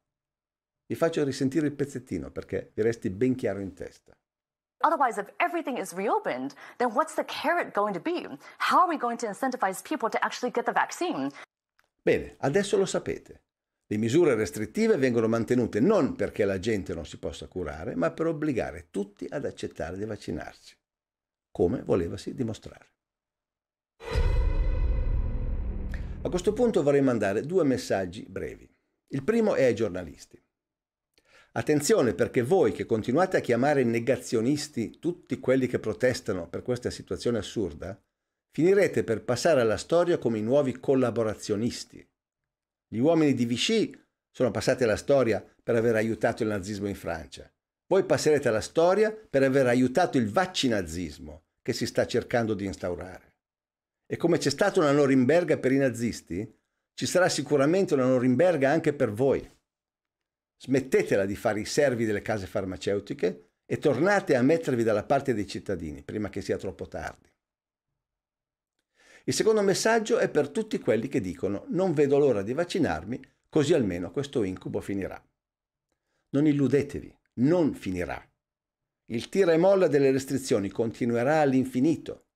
Vi faccio risentire il pezzettino perché vi resti ben chiaro in testa. Otherwise, if everything is reopened, then what's the carrot going to be? How are we going to incentivize people to actually get the vaccine? Bene, adesso lo sapete. Le misure restrittive vengono mantenute non perché la gente non si possa curare, ma per obbligare tutti ad accettare di vaccinarsi, come volevasi dimostrare. A questo punto vorrei mandare due messaggi brevi. Il primo è ai giornalisti. Attenzione perché voi che continuate a chiamare negazionisti tutti quelli che protestano per questa situazione assurda, finirete per passare alla storia come i nuovi collaborazionisti. Gli uomini di Vichy sono passati alla storia per aver aiutato il nazismo in Francia. Voi passerete alla storia per aver aiutato il vaccinazismo che si sta cercando di instaurare. E come c'è stata una Norimberga per i nazisti, ci sarà sicuramente una Norimberga anche per voi smettetela di fare i servi delle case farmaceutiche e tornate a mettervi dalla parte dei cittadini prima che sia troppo tardi. Il secondo messaggio è per tutti quelli che dicono non vedo l'ora di vaccinarmi, così almeno questo incubo finirà. Non illudetevi, non finirà. Il tira e molla delle restrizioni continuerà all'infinito.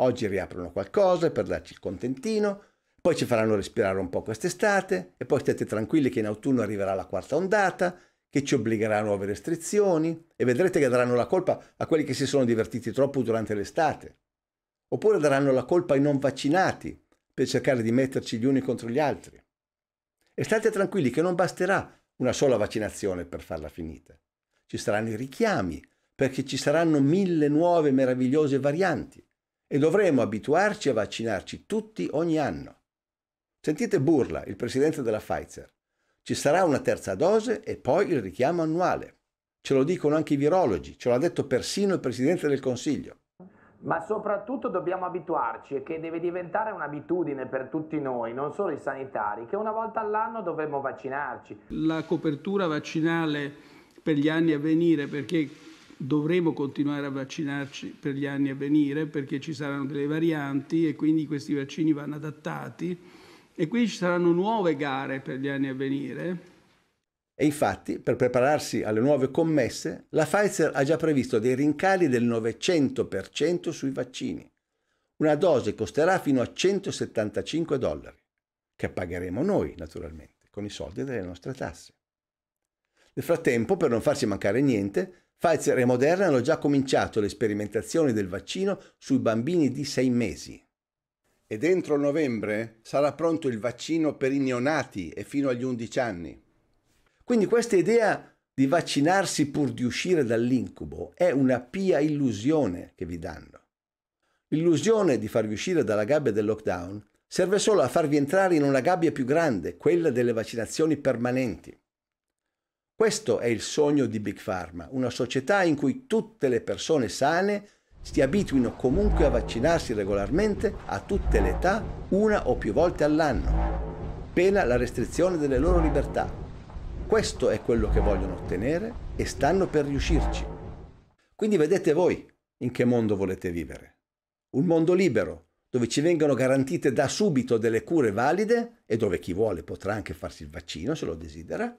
Oggi riaprono qualcosa per darci il contentino, poi ci faranno respirare un po' quest'estate e poi state tranquilli che in autunno arriverà la quarta ondata, che ci obbligherà a nuove restrizioni e vedrete che daranno la colpa a quelli che si sono divertiti troppo durante l'estate. Oppure daranno la colpa ai non vaccinati per cercare di metterci gli uni contro gli altri. E state tranquilli che non basterà una sola vaccinazione per farla finita. Ci saranno i richiami, perché ci saranno mille nuove meravigliose varianti e dovremo abituarci a vaccinarci tutti ogni anno. Sentite Burla, il presidente della Pfizer. Ci sarà una terza dose e poi il richiamo annuale. Ce lo dicono anche i virologi, ce l'ha detto persino il presidente del Consiglio. Ma soprattutto dobbiamo abituarci e che deve diventare un'abitudine per tutti noi, non solo i sanitari, che una volta all'anno dovremmo vaccinarci. La copertura vaccinale per gli anni a venire, perché dovremo continuare a vaccinarci per gli anni a venire, perché ci saranno delle varianti e quindi questi vaccini vanno adattati e quindi ci saranno nuove gare per gli anni a venire. E infatti, per prepararsi alle nuove commesse, la Pfizer ha già previsto dei rincari del 900% sui vaccini. Una dose costerà fino a 175 dollari, che pagheremo noi, naturalmente, con i soldi delle nostre tasse. Nel frattempo, per non farsi mancare niente, Pfizer e Moderna hanno già cominciato le sperimentazioni del vaccino sui bambini di 6 mesi e entro novembre sarà pronto il vaccino per i neonati e fino agli 11 anni. Quindi questa idea di vaccinarsi pur di uscire dall'incubo è una pia illusione che vi danno. L'illusione di farvi uscire dalla gabbia del lockdown serve solo a farvi entrare in una gabbia più grande, quella delle vaccinazioni permanenti. Questo è il sogno di Big Pharma, una società in cui tutte le persone sane si abituino comunque a vaccinarsi regolarmente a tutte le età una o più volte all'anno, pena la restrizione delle loro libertà. Questo è quello che vogliono ottenere e stanno per riuscirci. Quindi vedete voi in che mondo volete vivere. Un mondo libero, dove ci vengono garantite da subito delle cure valide e dove chi vuole potrà anche farsi il vaccino se lo desidera,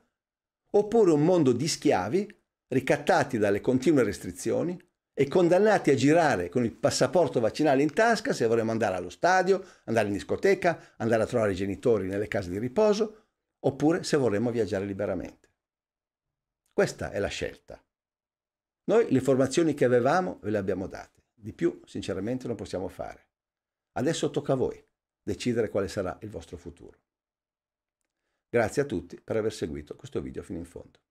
oppure un mondo di schiavi ricattati dalle continue restrizioni e condannati a girare con il passaporto vaccinale in tasca se vorremmo andare allo stadio, andare in discoteca, andare a trovare i genitori nelle case di riposo, oppure se vorremmo viaggiare liberamente. Questa è la scelta. Noi le informazioni che avevamo ve le abbiamo date, di più sinceramente non possiamo fare. Adesso tocca a voi decidere quale sarà il vostro futuro. Grazie a tutti per aver seguito questo video fino in fondo.